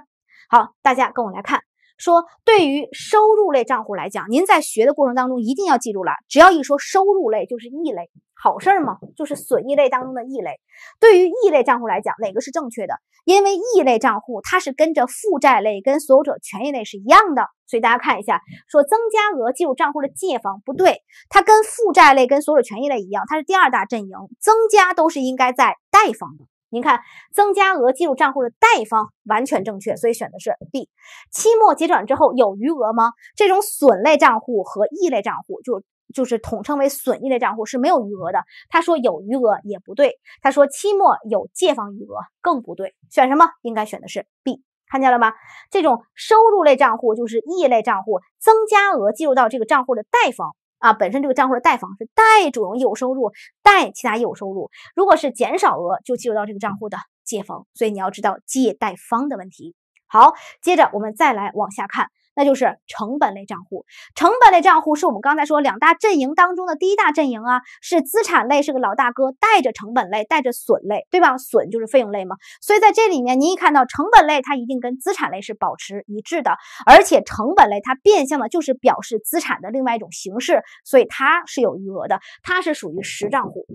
好，大家跟我来看。说对于收入类账户来讲，您在学的过程当中一定要记住了，只要一说收入类就是异类，好事吗？就是损益类当中的异类。对于异类账户来讲，哪个是正确的？因为异类账户它是跟着负债类跟所有者权益类是一样的，所以大家看一下，说增加额计入账户的借方不对，它跟负债类跟所有者权益类一样，它是第二大阵营，增加都是应该在贷方的。您看，增加额计入账户的贷方完全正确，所以选的是 B。期末结转之后有余额吗？这种损类账户和益类账户就就是统称为损益类账户是没有余额的。他说有余额也不对，他说期末有借方余额更不对，选什么？应该选的是 B，看见了吗？这种收入类账户就是益类账户，增加额计入到这个账户的贷方。啊，本身这个账户的贷方是贷主营业务收入，贷其他业务收入。如果是减少额，就进入到这个账户的借方。所以你要知道借贷方的问题。好，接着我们再来往下看。那就是成本类账户，成本类账户是我们刚才说两大阵营当中的第一大阵营啊，是资产类是个老大哥，带着成本类，带着损类，对吧？损就是费用类嘛。所以在这里面，您一看到成本类，它一定跟资产类是保持一致的，而且成本类它变相的就是表示资产的另外一种形式，所以它是有余额的，它是属于实账户。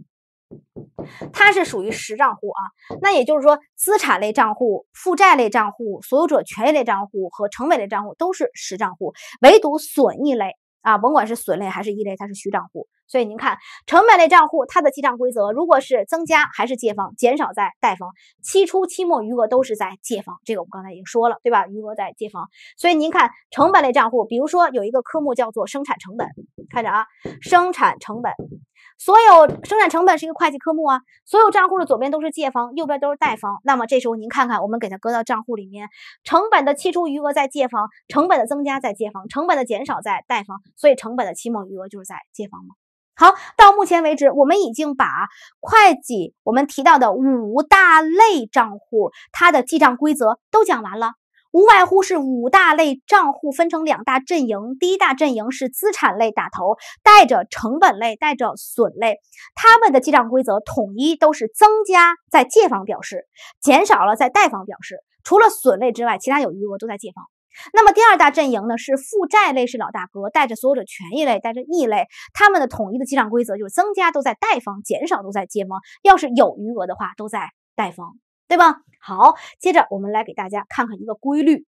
它是属于实账户啊，那也就是说，资产类账户、负债类账户、所有者权益类账户和成本类账户都是实账户，唯独损益类啊，甭管是损类还是益类，它是虚账户。所以您看，成本类账户它的记账规则，如果是增加还是借方，减少在贷方，期初、期末余额都是在借方，这个我们刚才已经说了，对吧？余额在借方。所以您看，成本类账户，比如说有一个科目叫做生产成本，看着啊，生产成本。所有生产成本是一个会计科目啊，所有账户的左边都是借方，右边都是贷方。那么这时候您看看，我们给它搁到账户里面，成本的期初余额在借方，成本的增加在借方，成本的减少在贷方，所以成本的期末余额就是在借方嘛。好，到目前为止，我们已经把会计我们提到的五大类账户它的记账规则都讲完了。无外乎是五大类账户分成两大阵营，第一大阵营是资产类打头，带着成本类，带着损类，他们的记账规则统一都是增加在借方表示，减少了在贷方表示。除了损类之外，其他有余额都在借方。那么第二大阵营呢？是负债类是老大哥，带着所有的权益类，带着益类，他们的统一的记账规则就是增加都在贷方，减少都在借方。要是有余额的话，都在贷方。对吧？好，接着我们来给大家看看一个规律。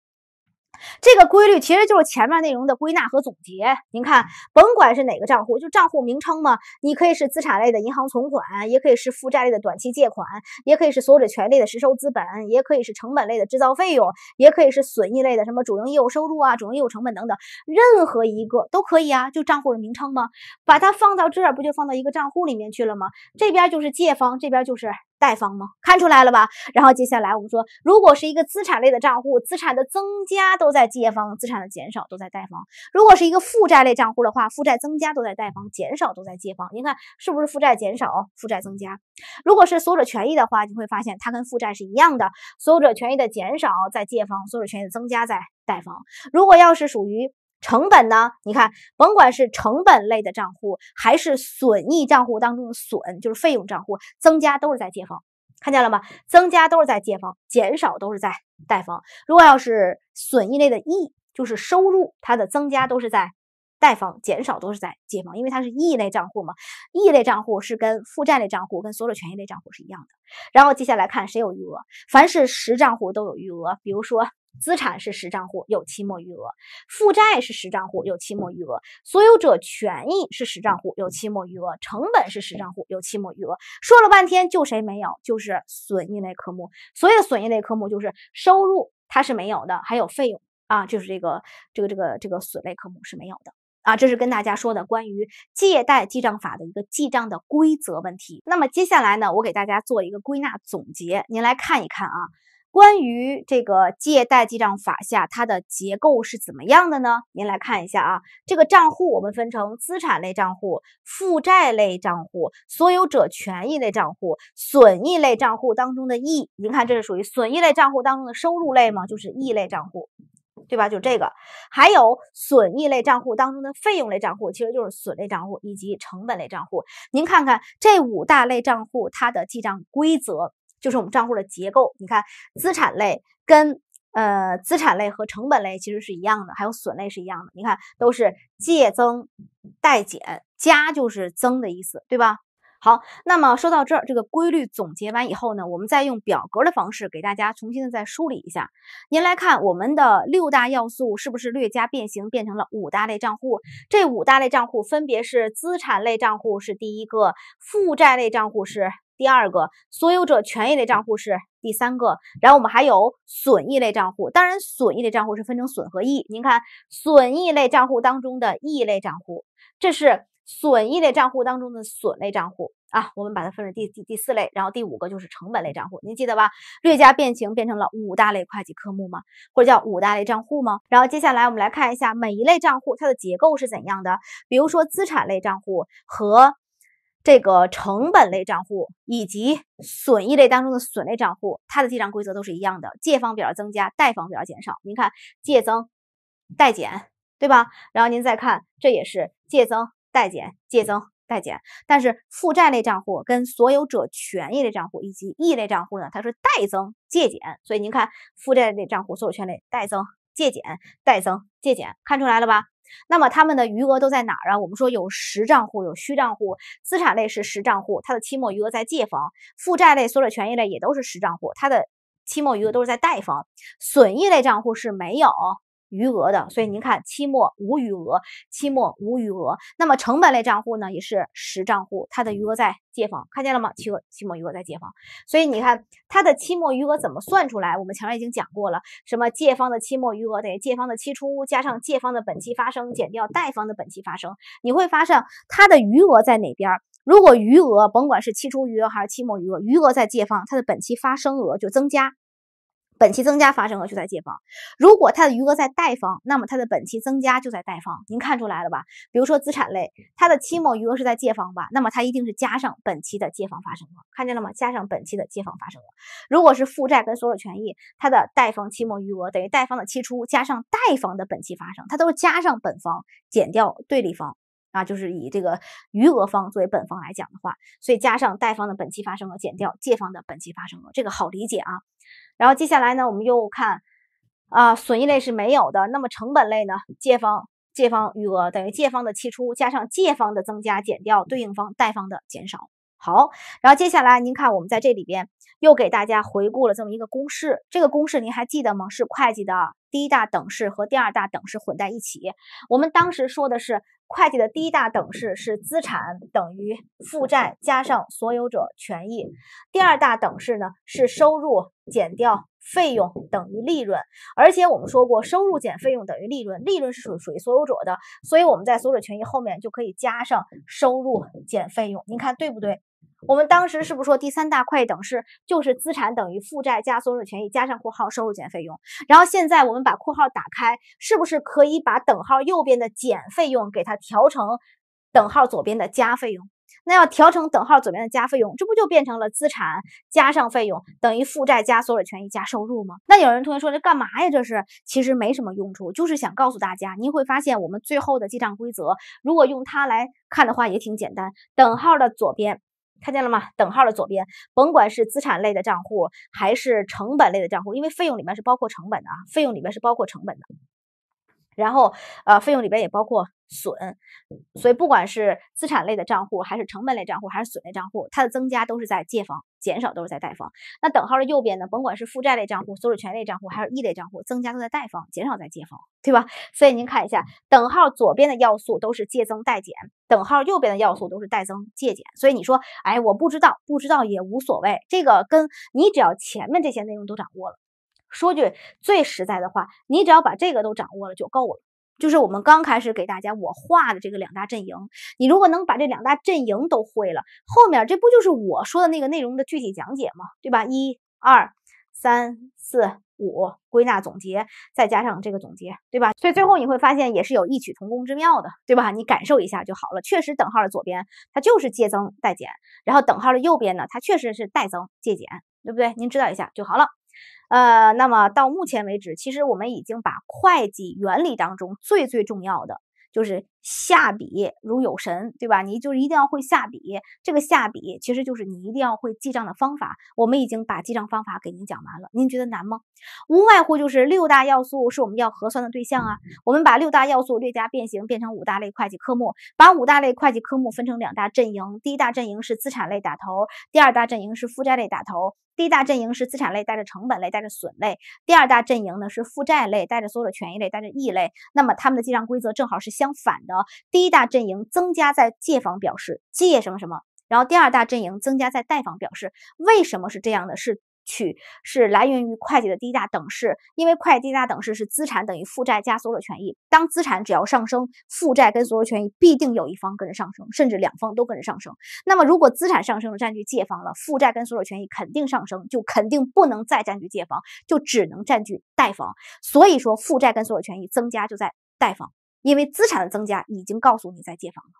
这个规律其实就是前面内容的归纳和总结。您看，甭管是哪个账户，就账户名称嘛，你可以是资产类的银行存款，也可以是负债类的短期借款，也可以是所有者权利的实收资本，也可以是成本类的制造费用，也可以是损益类的什么主营业务收入啊、主营业务成本等等，任何一个都可以啊。就账户的名称嘛，把它放到这儿，不就放到一个账户里面去了吗？这边就是借方，这边就是。贷方吗？看出来了吧？然后接下来我们说，如果是一个资产类的账户，资产的增加都在借方，资产的减少都在贷方。如果是一个负债类账户的话，负债增加都在贷方，减少都在借方。您看是不是负债减少，负债增加？如果是所有者权益的话，你会发现它跟负债是一样的，所有者权益的减少在借方，所有者权益的增加在贷方。如果要是属于。成本呢？你看，甭管是成本类的账户，还是损益账户当中的损，就是费用账户增加都是在借方，看见了吗？增加都是在借方，减少都是在贷方。如果要是损益类的益，就是收入，它的增加都是在贷方，减少都是在借方，因为它是益类账户嘛。益类账户是跟负债类账户、跟所有权益类账户是一样的。然后接下来看谁有余额，凡是实账户都有余额，比如说。资产是实账户，有期末余额；负债是实账户，有期末余额；所有者权益是实账户，有期末余额；成本是实账户，有期末余额。说了半天，就谁没有？就是损益类科目。所有的损益类科目就是收入，它是没有的；还有费用啊，就是这个这个这个这个损类科目是没有的啊。这是跟大家说的关于借贷记账法的一个记账的规则问题。那么接下来呢，我给大家做一个归纳总结，您来看一看啊。关于这个借贷记账法下，它的结构是怎么样的呢？您来看一下啊，这个账户我们分成资产类账户、负债类账户、所有者权益类账户、损益类账户当中的益。您看这是属于损益类账户当中的收入类吗？就是益类账户，对吧？就这个。还有损益类账户当中的费用类账户，其实就是损类账户以及成本类账户。您看看这五大类账户它的记账规则。就是我们账户的结构，你看资产类跟呃资产类和成本类其实是一样的，还有损类是一样的。你看都是借增，贷减，加就是增的意思，对吧？好，那么说到这儿，这个规律总结完以后呢，我们再用表格的方式给大家重新的再梳理一下。您来看我们的六大要素是不是略加变形变成了五大类账户？这五大类账户分别是资产类账户是第一个，负债类账户是。第二个所有者权益类账户是第三个，然后我们还有损益类账户。当然，损益类账户是分成损和益。您看，损益类账户当中的益类账户，这是损益类账户当中的损类账户啊。我们把它分为第第四类，然后第五个就是成本类账户。您记得吧？略加变形变成了五大类会计科目吗？或者叫五大类账户吗？然后接下来我们来看一下每一类账户它的结构是怎样的。比如说资产类账户和。这个成本类账户以及损益类当中的损类账户，它的记账规则都是一样的，借方表增加，贷方表减少。您看，借增贷减，对吧？然后您再看，这也是借增贷减，借增贷减。但是负债类账户跟所有者权益类账户以及益类账户呢，它是贷增借减。所以您看，负债类账户、所有权类贷增借减，贷增借减，看出来了吧？那么他们的余额都在哪儿啊？我们说有实账户，有虚账户。资产类是实账户，它的期末余额在借方；负债类、所有权益类也都是实账户，它的期末余额都是在贷方。损益类账户是没有。余额的，所以您看期末无余额，期末无余额。那么成本类账户呢，也是实账户，它的余额在借方，看见了吗？期期末余额在借方，所以你看它的期末余额怎么算出来？我们前面已经讲过了，什么借方的期末余额等于借方的期初加上借方的本期发生，减掉贷方的本期发生。你会发现它的余额在哪边？如果余额甭管是期初余额还是期末余额，余额在借方，它的本期发生额就增加。本期增加发生额就在借方，如果它的余额在贷方，那么它的本期增加就在贷方。您看出来了吧？比如说资产类，它的期末余额是在借方吧？那么它一定是加上本期的借方发生额，看见了吗？加上本期的借方发生额。如果是负债跟所有权益，它的贷方期末余额等于贷方的期初加上贷方的本期发生，它都是加上本方，减掉对立方。啊，就是以这个余额方作为本方来讲的话，所以加上贷方的本期发生额，减掉借方的本期发生额，这个好理解啊。然后接下来呢，我们又看啊，损益类是没有的。那么成本类呢，借方借方余额等于借方的期初加上借方的增加，减掉对应方贷方的减少。好，然后接下来您看，我们在这里边又给大家回顾了这么一个公式，这个公式您还记得吗？是会计的。第一大等式和第二大等式混在一起，我们当时说的是会计的第一大等式是资产等于负债加上所有者权益，第二大等式呢是收入减掉费用等于利润。而且我们说过，收入减费用等于利润，利润是属属于所有者的，所以我们在所有者权益后面就可以加上收入减费用。您看对不对？我们当时是不是说第三大会计等式就是资产等于负债加所有权益加上括号收入减费用？然后现在我们把括号打开，是不是可以把等号右边的减费用给它调成等号左边的加费用？那要调成等号左边的加费用，这不就变成了资产加上费用等于负债加所有权益加收入吗？那有人同学说这干嘛呀？这是其实没什么用处，就是想告诉大家，您会发现我们最后的记账规则，如果用它来看的话也挺简单，等号的左边。看见了吗？等号的左边，甭管是资产类的账户，还是成本类的账户，因为费用里面是包括成本的啊，费用里面是包括成本的。然后，呃，费用里边也包括损，所以不管是资产类的账户，还是成本类账户，还是损类账户，它的增加都是在借方，减少都是在贷方。那等号的右边呢，甭管是负债类账户、所有权类账户还是一类账户，增加都在贷方，减少在借方，对吧？所以您看一下，等号左边的要素都是借增贷减，等号右边的要素都是贷增借减。所以你说，哎，我不知道，不知道也无所谓，这个跟你只要前面这些内容都掌握了。说句最实在的话，你只要把这个都掌握了就够了。就是我们刚开始给大家我画的这个两大阵营，你如果能把这两大阵营都会了，后面这不就是我说的那个内容的具体讲解吗？对吧？一二三四五归纳总结，再加上这个总结，对吧？所以最后你会发现也是有异曲同工之妙的，对吧？你感受一下就好了。确实等号的左边它就是借增代减，然后等号的右边呢，它确实是代增借减，对不对？您知道一下就好了。呃，那么到目前为止，其实我们已经把会计原理当中最最重要的就是。下笔如有神，对吧？你就是一定要会下笔。这个下笔其实就是你一定要会记账的方法。我们已经把记账方法给您讲完了，您觉得难吗？无外乎就是六大要素是我们要核算的对象啊。我们把六大要素略加变形，变成五大类会计科目，把五大类会计科目分成两大阵营。第一大阵营是资产类打头，第二大阵营是负债类打头。第一大阵营是资产类带着成本类带着损类，第二大阵营呢是负债类带着所有的权益类带着益类。那么他们的记账规则正好是相反的。的第一大阵营增加在借方表示借什么什么，然后第二大阵营增加在贷方表示为什么是这样的？是取是来源于会计的第一大等式，因为会计第一大等式是资产等于负债加所有权益。当资产只要上升，负债跟所有权益必定有一方跟着上升，甚至两方都跟着上升。那么如果资产上升了，占据借方了，负债跟所有权益肯定上升，就肯定不能再占据借方，就只能占据贷方。所以说负债跟所有权益增加就在贷方。因为资产的增加已经告诉你在借方了，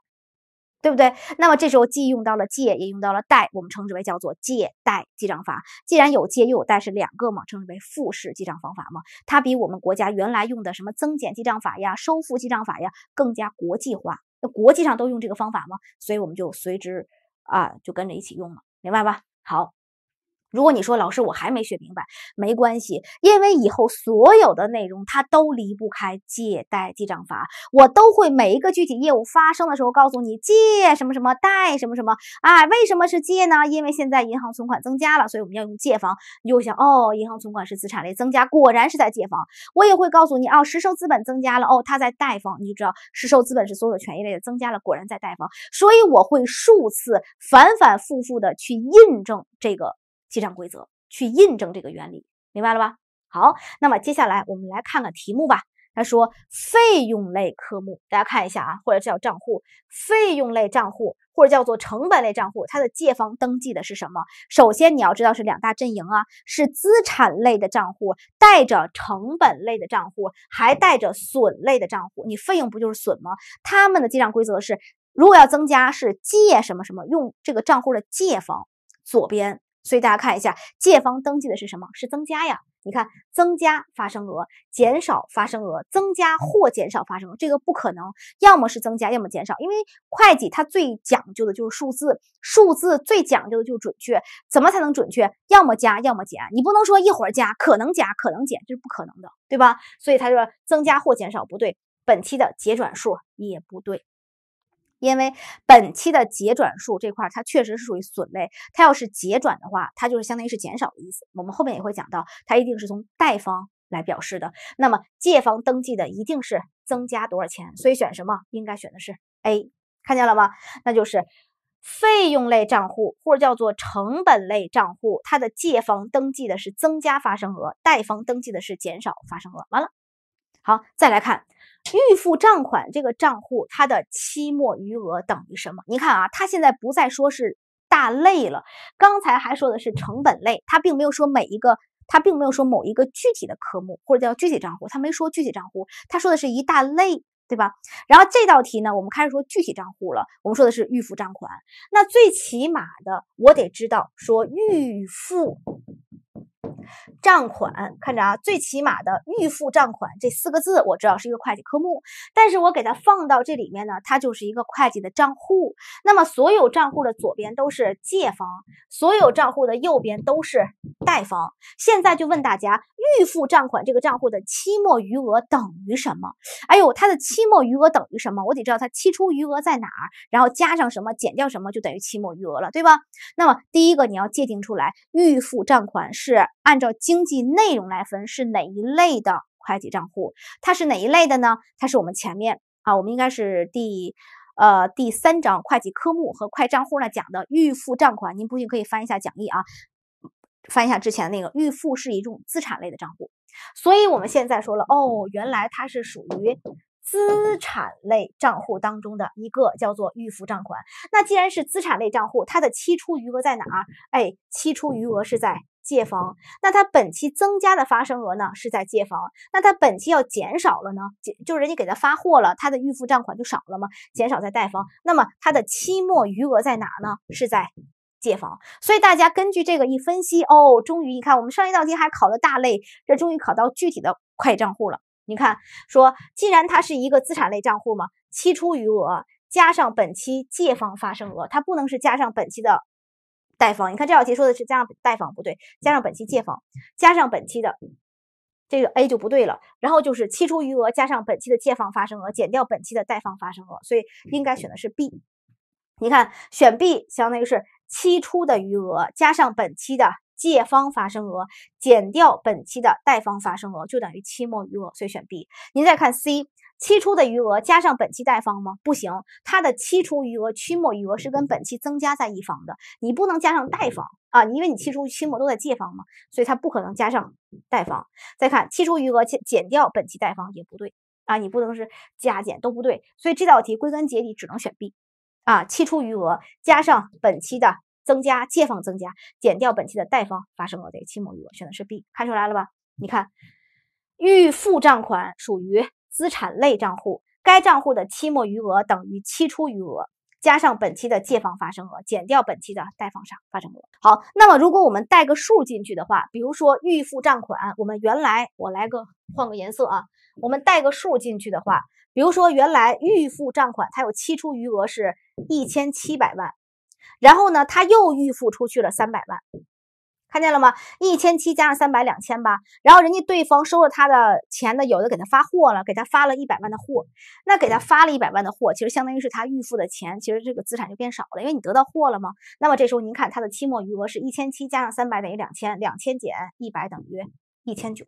对不对？那么这时候既用到了借，也用到了贷，我们称之为叫做借贷记账法。既然有借又有贷，是两个嘛，称之为复式记账方法嘛。它比我们国家原来用的什么增减记账法呀、收付记账法呀更加国际化。那国际上都用这个方法吗？所以我们就随之啊就跟着一起用了，明白吧？好。如果你说老师，我还没学明白，没关系，因为以后所有的内容它都离不开借贷记账法，我都会每一个具体业务发生的时候告诉你借什么什么，贷什么什么。哎，为什么是借呢？因为现在银行存款增加了，所以我们要用借方。你就想哦，银行存款是资产类增加，果然是在借方。我也会告诉你哦，实收资本增加了，哦，它在贷方。你就知道实收资本是所有权益类的增加了，果然在贷方。所以我会数次反反复复的去印证这个。记账规则去印证这个原理，明白了吧？好，那么接下来我们来看看题目吧。他说费用类科目，大家看一下啊，或者叫账户，费用类账户或者叫做成本类账户，它的借方登记的是什么？首先你要知道是两大阵营啊，是资产类的账户，带着成本类的账户，还带着损类的账户。你费用不就是损吗？他们的记账规则是：如果要增加，是借什么什么，用这个账户的借方左边。所以大家看一下，借方登记的是什么？是增加呀。你看，增加发生额，减少发生额，增加或减少发生，这个不可能，要么是增加，要么减少。因为会计它最讲究的就是数字，数字最讲究的就是准确。怎么才能准确？要么加，要么减。你不能说一会儿加，可能加，可能减，这是不可能的，对吧？所以他说增加或减少不对，本期的结转数也不对。因为本期的结转数这块，它确实是属于损类，它要是结转的话，它就是相当于是减少的意思。我们后面也会讲到，它一定是从贷方来表示的。那么借方登记的一定是增加多少钱，所以选什么？应该选的是 A，看见了吗？那就是费用类账户或者叫做成本类账户，它的借方登记的是增加发生额，贷方登记的是减少发生额，完了。好，再来看预付账款这个账户，它的期末余额等于什么？你看啊，它现在不再说是大类了，刚才还说的是成本类，它并没有说每一个，它并没有说某一个具体的科目或者叫具体账户，它没说具体账户，它说的是—一大类，对吧？然后这道题呢，我们开始说具体账户了，我们说的是预付账款。那最起码的，我得知道说预付。账款看着啊，最起码的预付账款这四个字我知道是一个会计科目，但是我给它放到这里面呢，它就是一个会计的账户。那么所有账户的左边都是借方，所有账户的右边都是贷方。现在就问大家，预付账款这个账户的期末余额等于什么？哎呦，它的期末余额等于什么？我得知道它期初余额在哪儿，然后加上什么，减掉什么就等于期末余额了，对吧？那么第一个你要界定出来，预付账款是。按照经济内容来分是哪一类的会计账户？它是哪一类的呢？它是我们前面啊，我们应该是第呃第三章会计科目和会账户呢讲的预付账款。您不信可以翻一下讲义啊，翻一下之前的那个预付是一种资产类的账户。所以我们现在说了哦，原来它是属于资产类账户当中的一个叫做预付账款。那既然是资产类账户，它的期初余额在哪儿？哎，期初余额是在。借方，那它本期增加的发生额呢是在借方，那它本期要减少了呢，减就是人家给他发货了，他的预付账款就少了嘛，减少在贷方，那么它的期末余额在哪呢？是在借方，所以大家根据这个一分析，哦，终于你看我们上一道题还考的大类，这终于考到具体的会计账户了。你看说，既然它是一个资产类账户嘛，期初余额加上本期借方发生额，它不能是加上本期的。贷方，你看这道题说的是加上贷方不对，加上本期借方，加上本期的这个 A 就不对了。然后就是期初余额加上本期的借方发生额，减掉本期的贷方发生额，所以应该选的是 B。你看选 B，相当于是期初的余额加上本期的。借方发生额减掉本期的贷方发生额，就等于期末余额，所以选 B。您再看 C，期初的余额加上本期贷方吗？不行，它的期初余额、期末余额是跟本期增加在一方的，你不能加上贷方啊，因为你期初期末都在借方嘛，所以它不可能加上贷方。再看期初余额减减掉本期贷方也不对啊，你不能是加减都不对，所以这道题归根结底只能选 B 啊，期初余额加上本期的。增加借方增加，减掉本期的贷方发生额，个期末余额选的是 B，看出来了吧？你看，预付账款属于资产类账户，该账户的期末余额等于期初余额加上本期的借方发生额，减掉本期的贷方上发生额。好，那么如果我们带个数进去的话，比如说预付账款，我们原来我来个换个颜色啊，我们带个数进去的话，比如说原来预付账款它有期初余额是一千七百万。然后呢，他又预付出去了三百万，看见了吗？一千七加上三百，两千八。然后人家对方收了他的钱呢，有的给他发货了，给他发了一百万的货。那给他发了一百万的货，其实相当于是他预付的钱，其实这个资产就变少了，因为你得到货了嘛。那么这时候您看，他的期末余额是一千七加上三百等于两千，两千减一百等于一千九。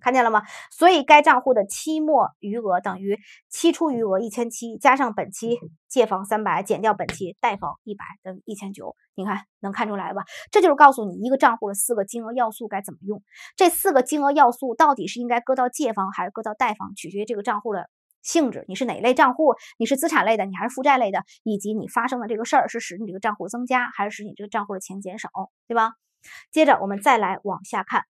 看见了吗？所以该账户的期末余额等于期初余额一千七加上本期借方三百，减掉本期贷方一百，等于一千九。你看能看出来吧？这就是告诉你一个账户的四个金额要素该怎么用。这四个金额要素到底是应该搁到借方还是搁到贷方，取决于这个账户的性质。你是哪类账户？你是资产类的，你还是负债类的？以及你发生的这个事儿是使你这个账户增加，还是使你这个账户的钱减少，对吧？接着我们再来往下看。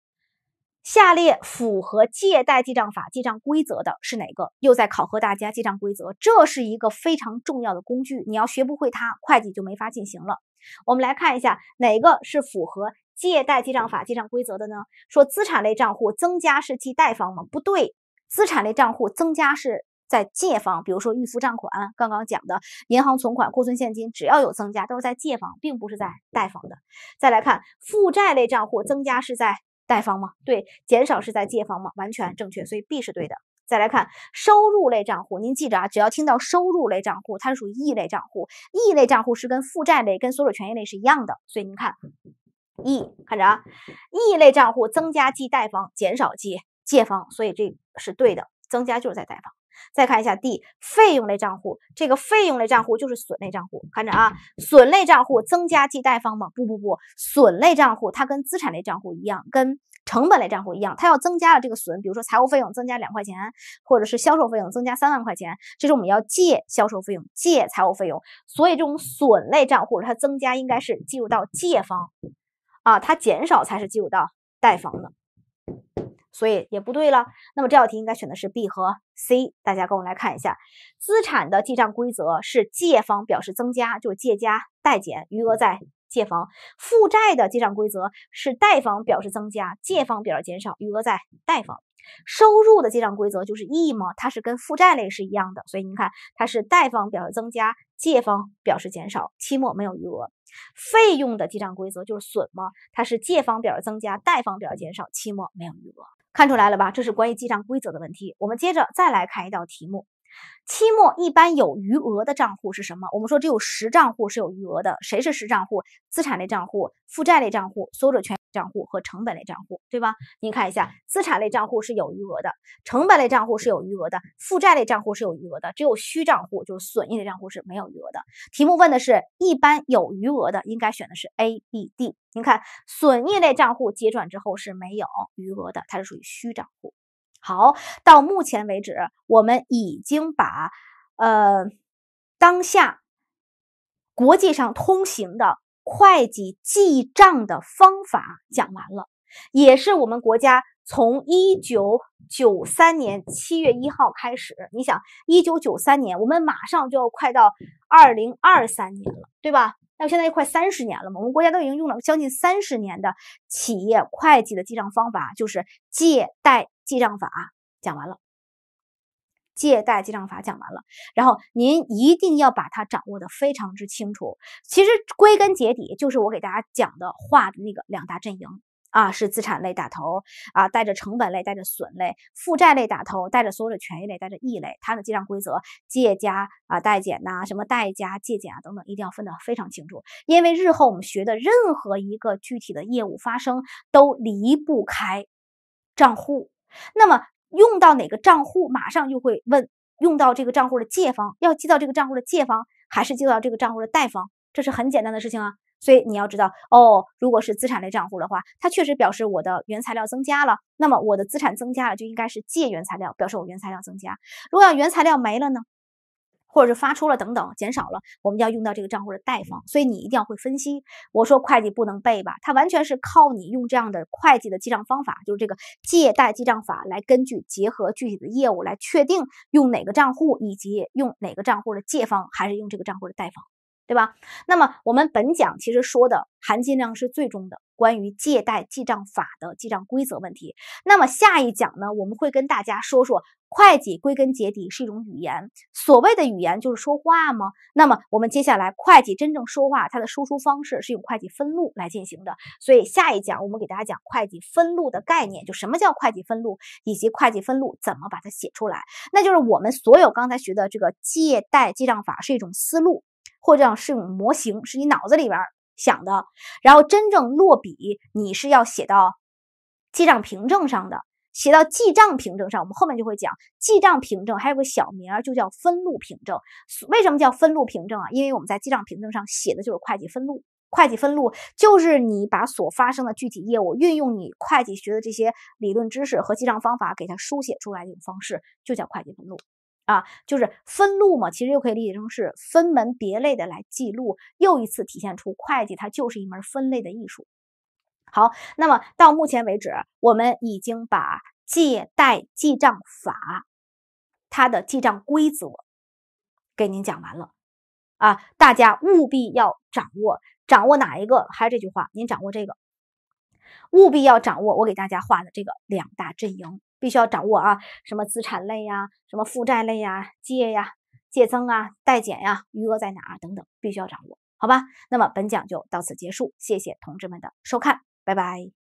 下列符合借贷记账法记账规则的是哪个？又在考核大家记账规则，这是一个非常重要的工具。你要学不会它，会计就没法进行了。我们来看一下哪个是符合借贷记账法记账规则的呢？说资产类账户增加是记贷方吗？不对，资产类账户增加是在借方，比如说预付账款，刚刚讲的银行存款、库存现金，只要有增加都是在借方，并不是在贷方的。再来看负债类账户增加是在。贷方吗？对，减少是在借方吗？完全正确，所以 B 是对的。再来看收入类账户，您记着啊，只要听到收入类账户，它是属 E 类账户。E 类账户是跟负债类、跟所有权益类是一样的，所以您看 E，看着啊，E 类账户增加记贷方，减少记借方，所以这是对的，增加就是在贷方。再看一下 D 费用类账户，这个费用类账户就是损类账户，看着啊，损类账户增加记贷方吗？不不不，损类账户它跟资产类账户一样，跟成本类账户一样，它要增加了这个损，比如说财务费用增加两块钱，或者是销售费用增加三万块钱，这是我们要借销售费用，借财务费用，所以这种损类账户它增加应该是计入到借方，啊，它减少才是计入到贷方的。所以也不对了。那么这道题应该选的是 B 和 C。大家跟我来看一下，资产的记账规则是借方表示增加，就是借加贷减，余额在借方；负债的记账规则是贷方表示增加，借方表示减少，余额在贷方；收入的记账规则就是 E 嘛，它是跟负债类是一样的，所以你看它是贷方表示增加，借方表示减少，期末没有余额。费用的记账规则就是损吗？它是借方表增加，贷方表减少，期末没有余额，看出来了吧？这是关于记账规则的问题。我们接着再来看一道题目。期末一般有余额的账户是什么？我们说只有实账户是有余额的，谁是实账户？资产类账户、负债类账户、所有者权益账户和成本类账户，对吧？您看一下，资产类账户是有余额的，成本类账户是有余额的，负债类账户是有余额的，只有虚账户，就是损益类账户是没有余额的。题目问的是一般有余额的，应该选的是 A、B、D。您看，损益类账户结转之后是没有余额的，它是属于虚账户。好，到目前为止，我们已经把，呃，当下国际上通行的会计记账的方法讲完了，也是我们国家。从一九九三年七月一号开始，你想一九九三年，我们马上就要快到二零二三年了，对吧？那现在快三十年了嘛，我们国家都已经用了将近三十年的企业会计的记账方法，就是借贷记账法，讲完了，借贷记账法讲完了。然后您一定要把它掌握的非常之清楚。其实归根结底，就是我给大家讲的话的那个两大阵营。啊，是资产类打头啊，带着成本类，带着损类；负债类打头，带着所有的权益类，带着益类。它的记账规则借加啊，贷减呐，什么贷加借减啊等等，一定要分得非常清楚。因为日后我们学的任何一个具体的业务发生，都离不开账户。那么用到哪个账户，马上就会问：用到这个账户的借方要记到这个账户的借方，还是记到这个账户的贷方？这是很简单的事情啊。所以你要知道哦，如果是资产类账户的话，它确实表示我的原材料增加了，那么我的资产增加了就应该是借原材料，表示我原材料增加。如果要原材料没了呢，或者是发出了等等减少了，我们要用到这个账户的贷方。所以你一定要会分析。我说会计不能背吧，它完全是靠你用这样的会计的记账方法，就是这个借贷记账法来根据结合具体的业务来确定用哪个账户以及用哪个账户的借方还是用这个账户的贷方。对吧？那么我们本讲其实说的含金量是最终的，关于借贷记账法的记账规则问题。那么下一讲呢，我们会跟大家说说会计归根结底是一种语言。所谓的语言就是说话吗？那么我们接下来会计真正说话，它的输出方式是用会计分录来进行的。所以下一讲我们给大家讲会计分录的概念，就什么叫会计分录，以及会计分录怎么把它写出来。那就是我们所有刚才学的这个借贷记账法是一种思路。或者是一种模型，是你脑子里边想的，然后真正落笔，你是要写到记账凭证上的，写到记账凭证上。我们后面就会讲，记账凭证还有个小名儿，就叫分录凭证。为什么叫分录凭证啊？因为我们在记账凭证上写的就是会计分录，会计分录就是你把所发生的具体业务，运用你会计学的这些理论知识和记账方法，给它书写出来的一种方式，就叫会计分录。啊，就是分录嘛，其实又可以理解成是分门别类的来记录，又一次体现出会计它就是一门分类的艺术。好，那么到目前为止，我们已经把借贷记账法它的记账规则给您讲完了啊，大家务必要掌握，掌握哪一个？还是这句话，您掌握这个，务必要掌握我给大家画的这个两大阵营。必须要掌握啊，什么资产类呀，什么负债类呀，借呀，借增啊，贷减呀，余额在哪等等，必须要掌握，好吧？那么本讲就到此结束，谢谢同志们的收看，拜拜。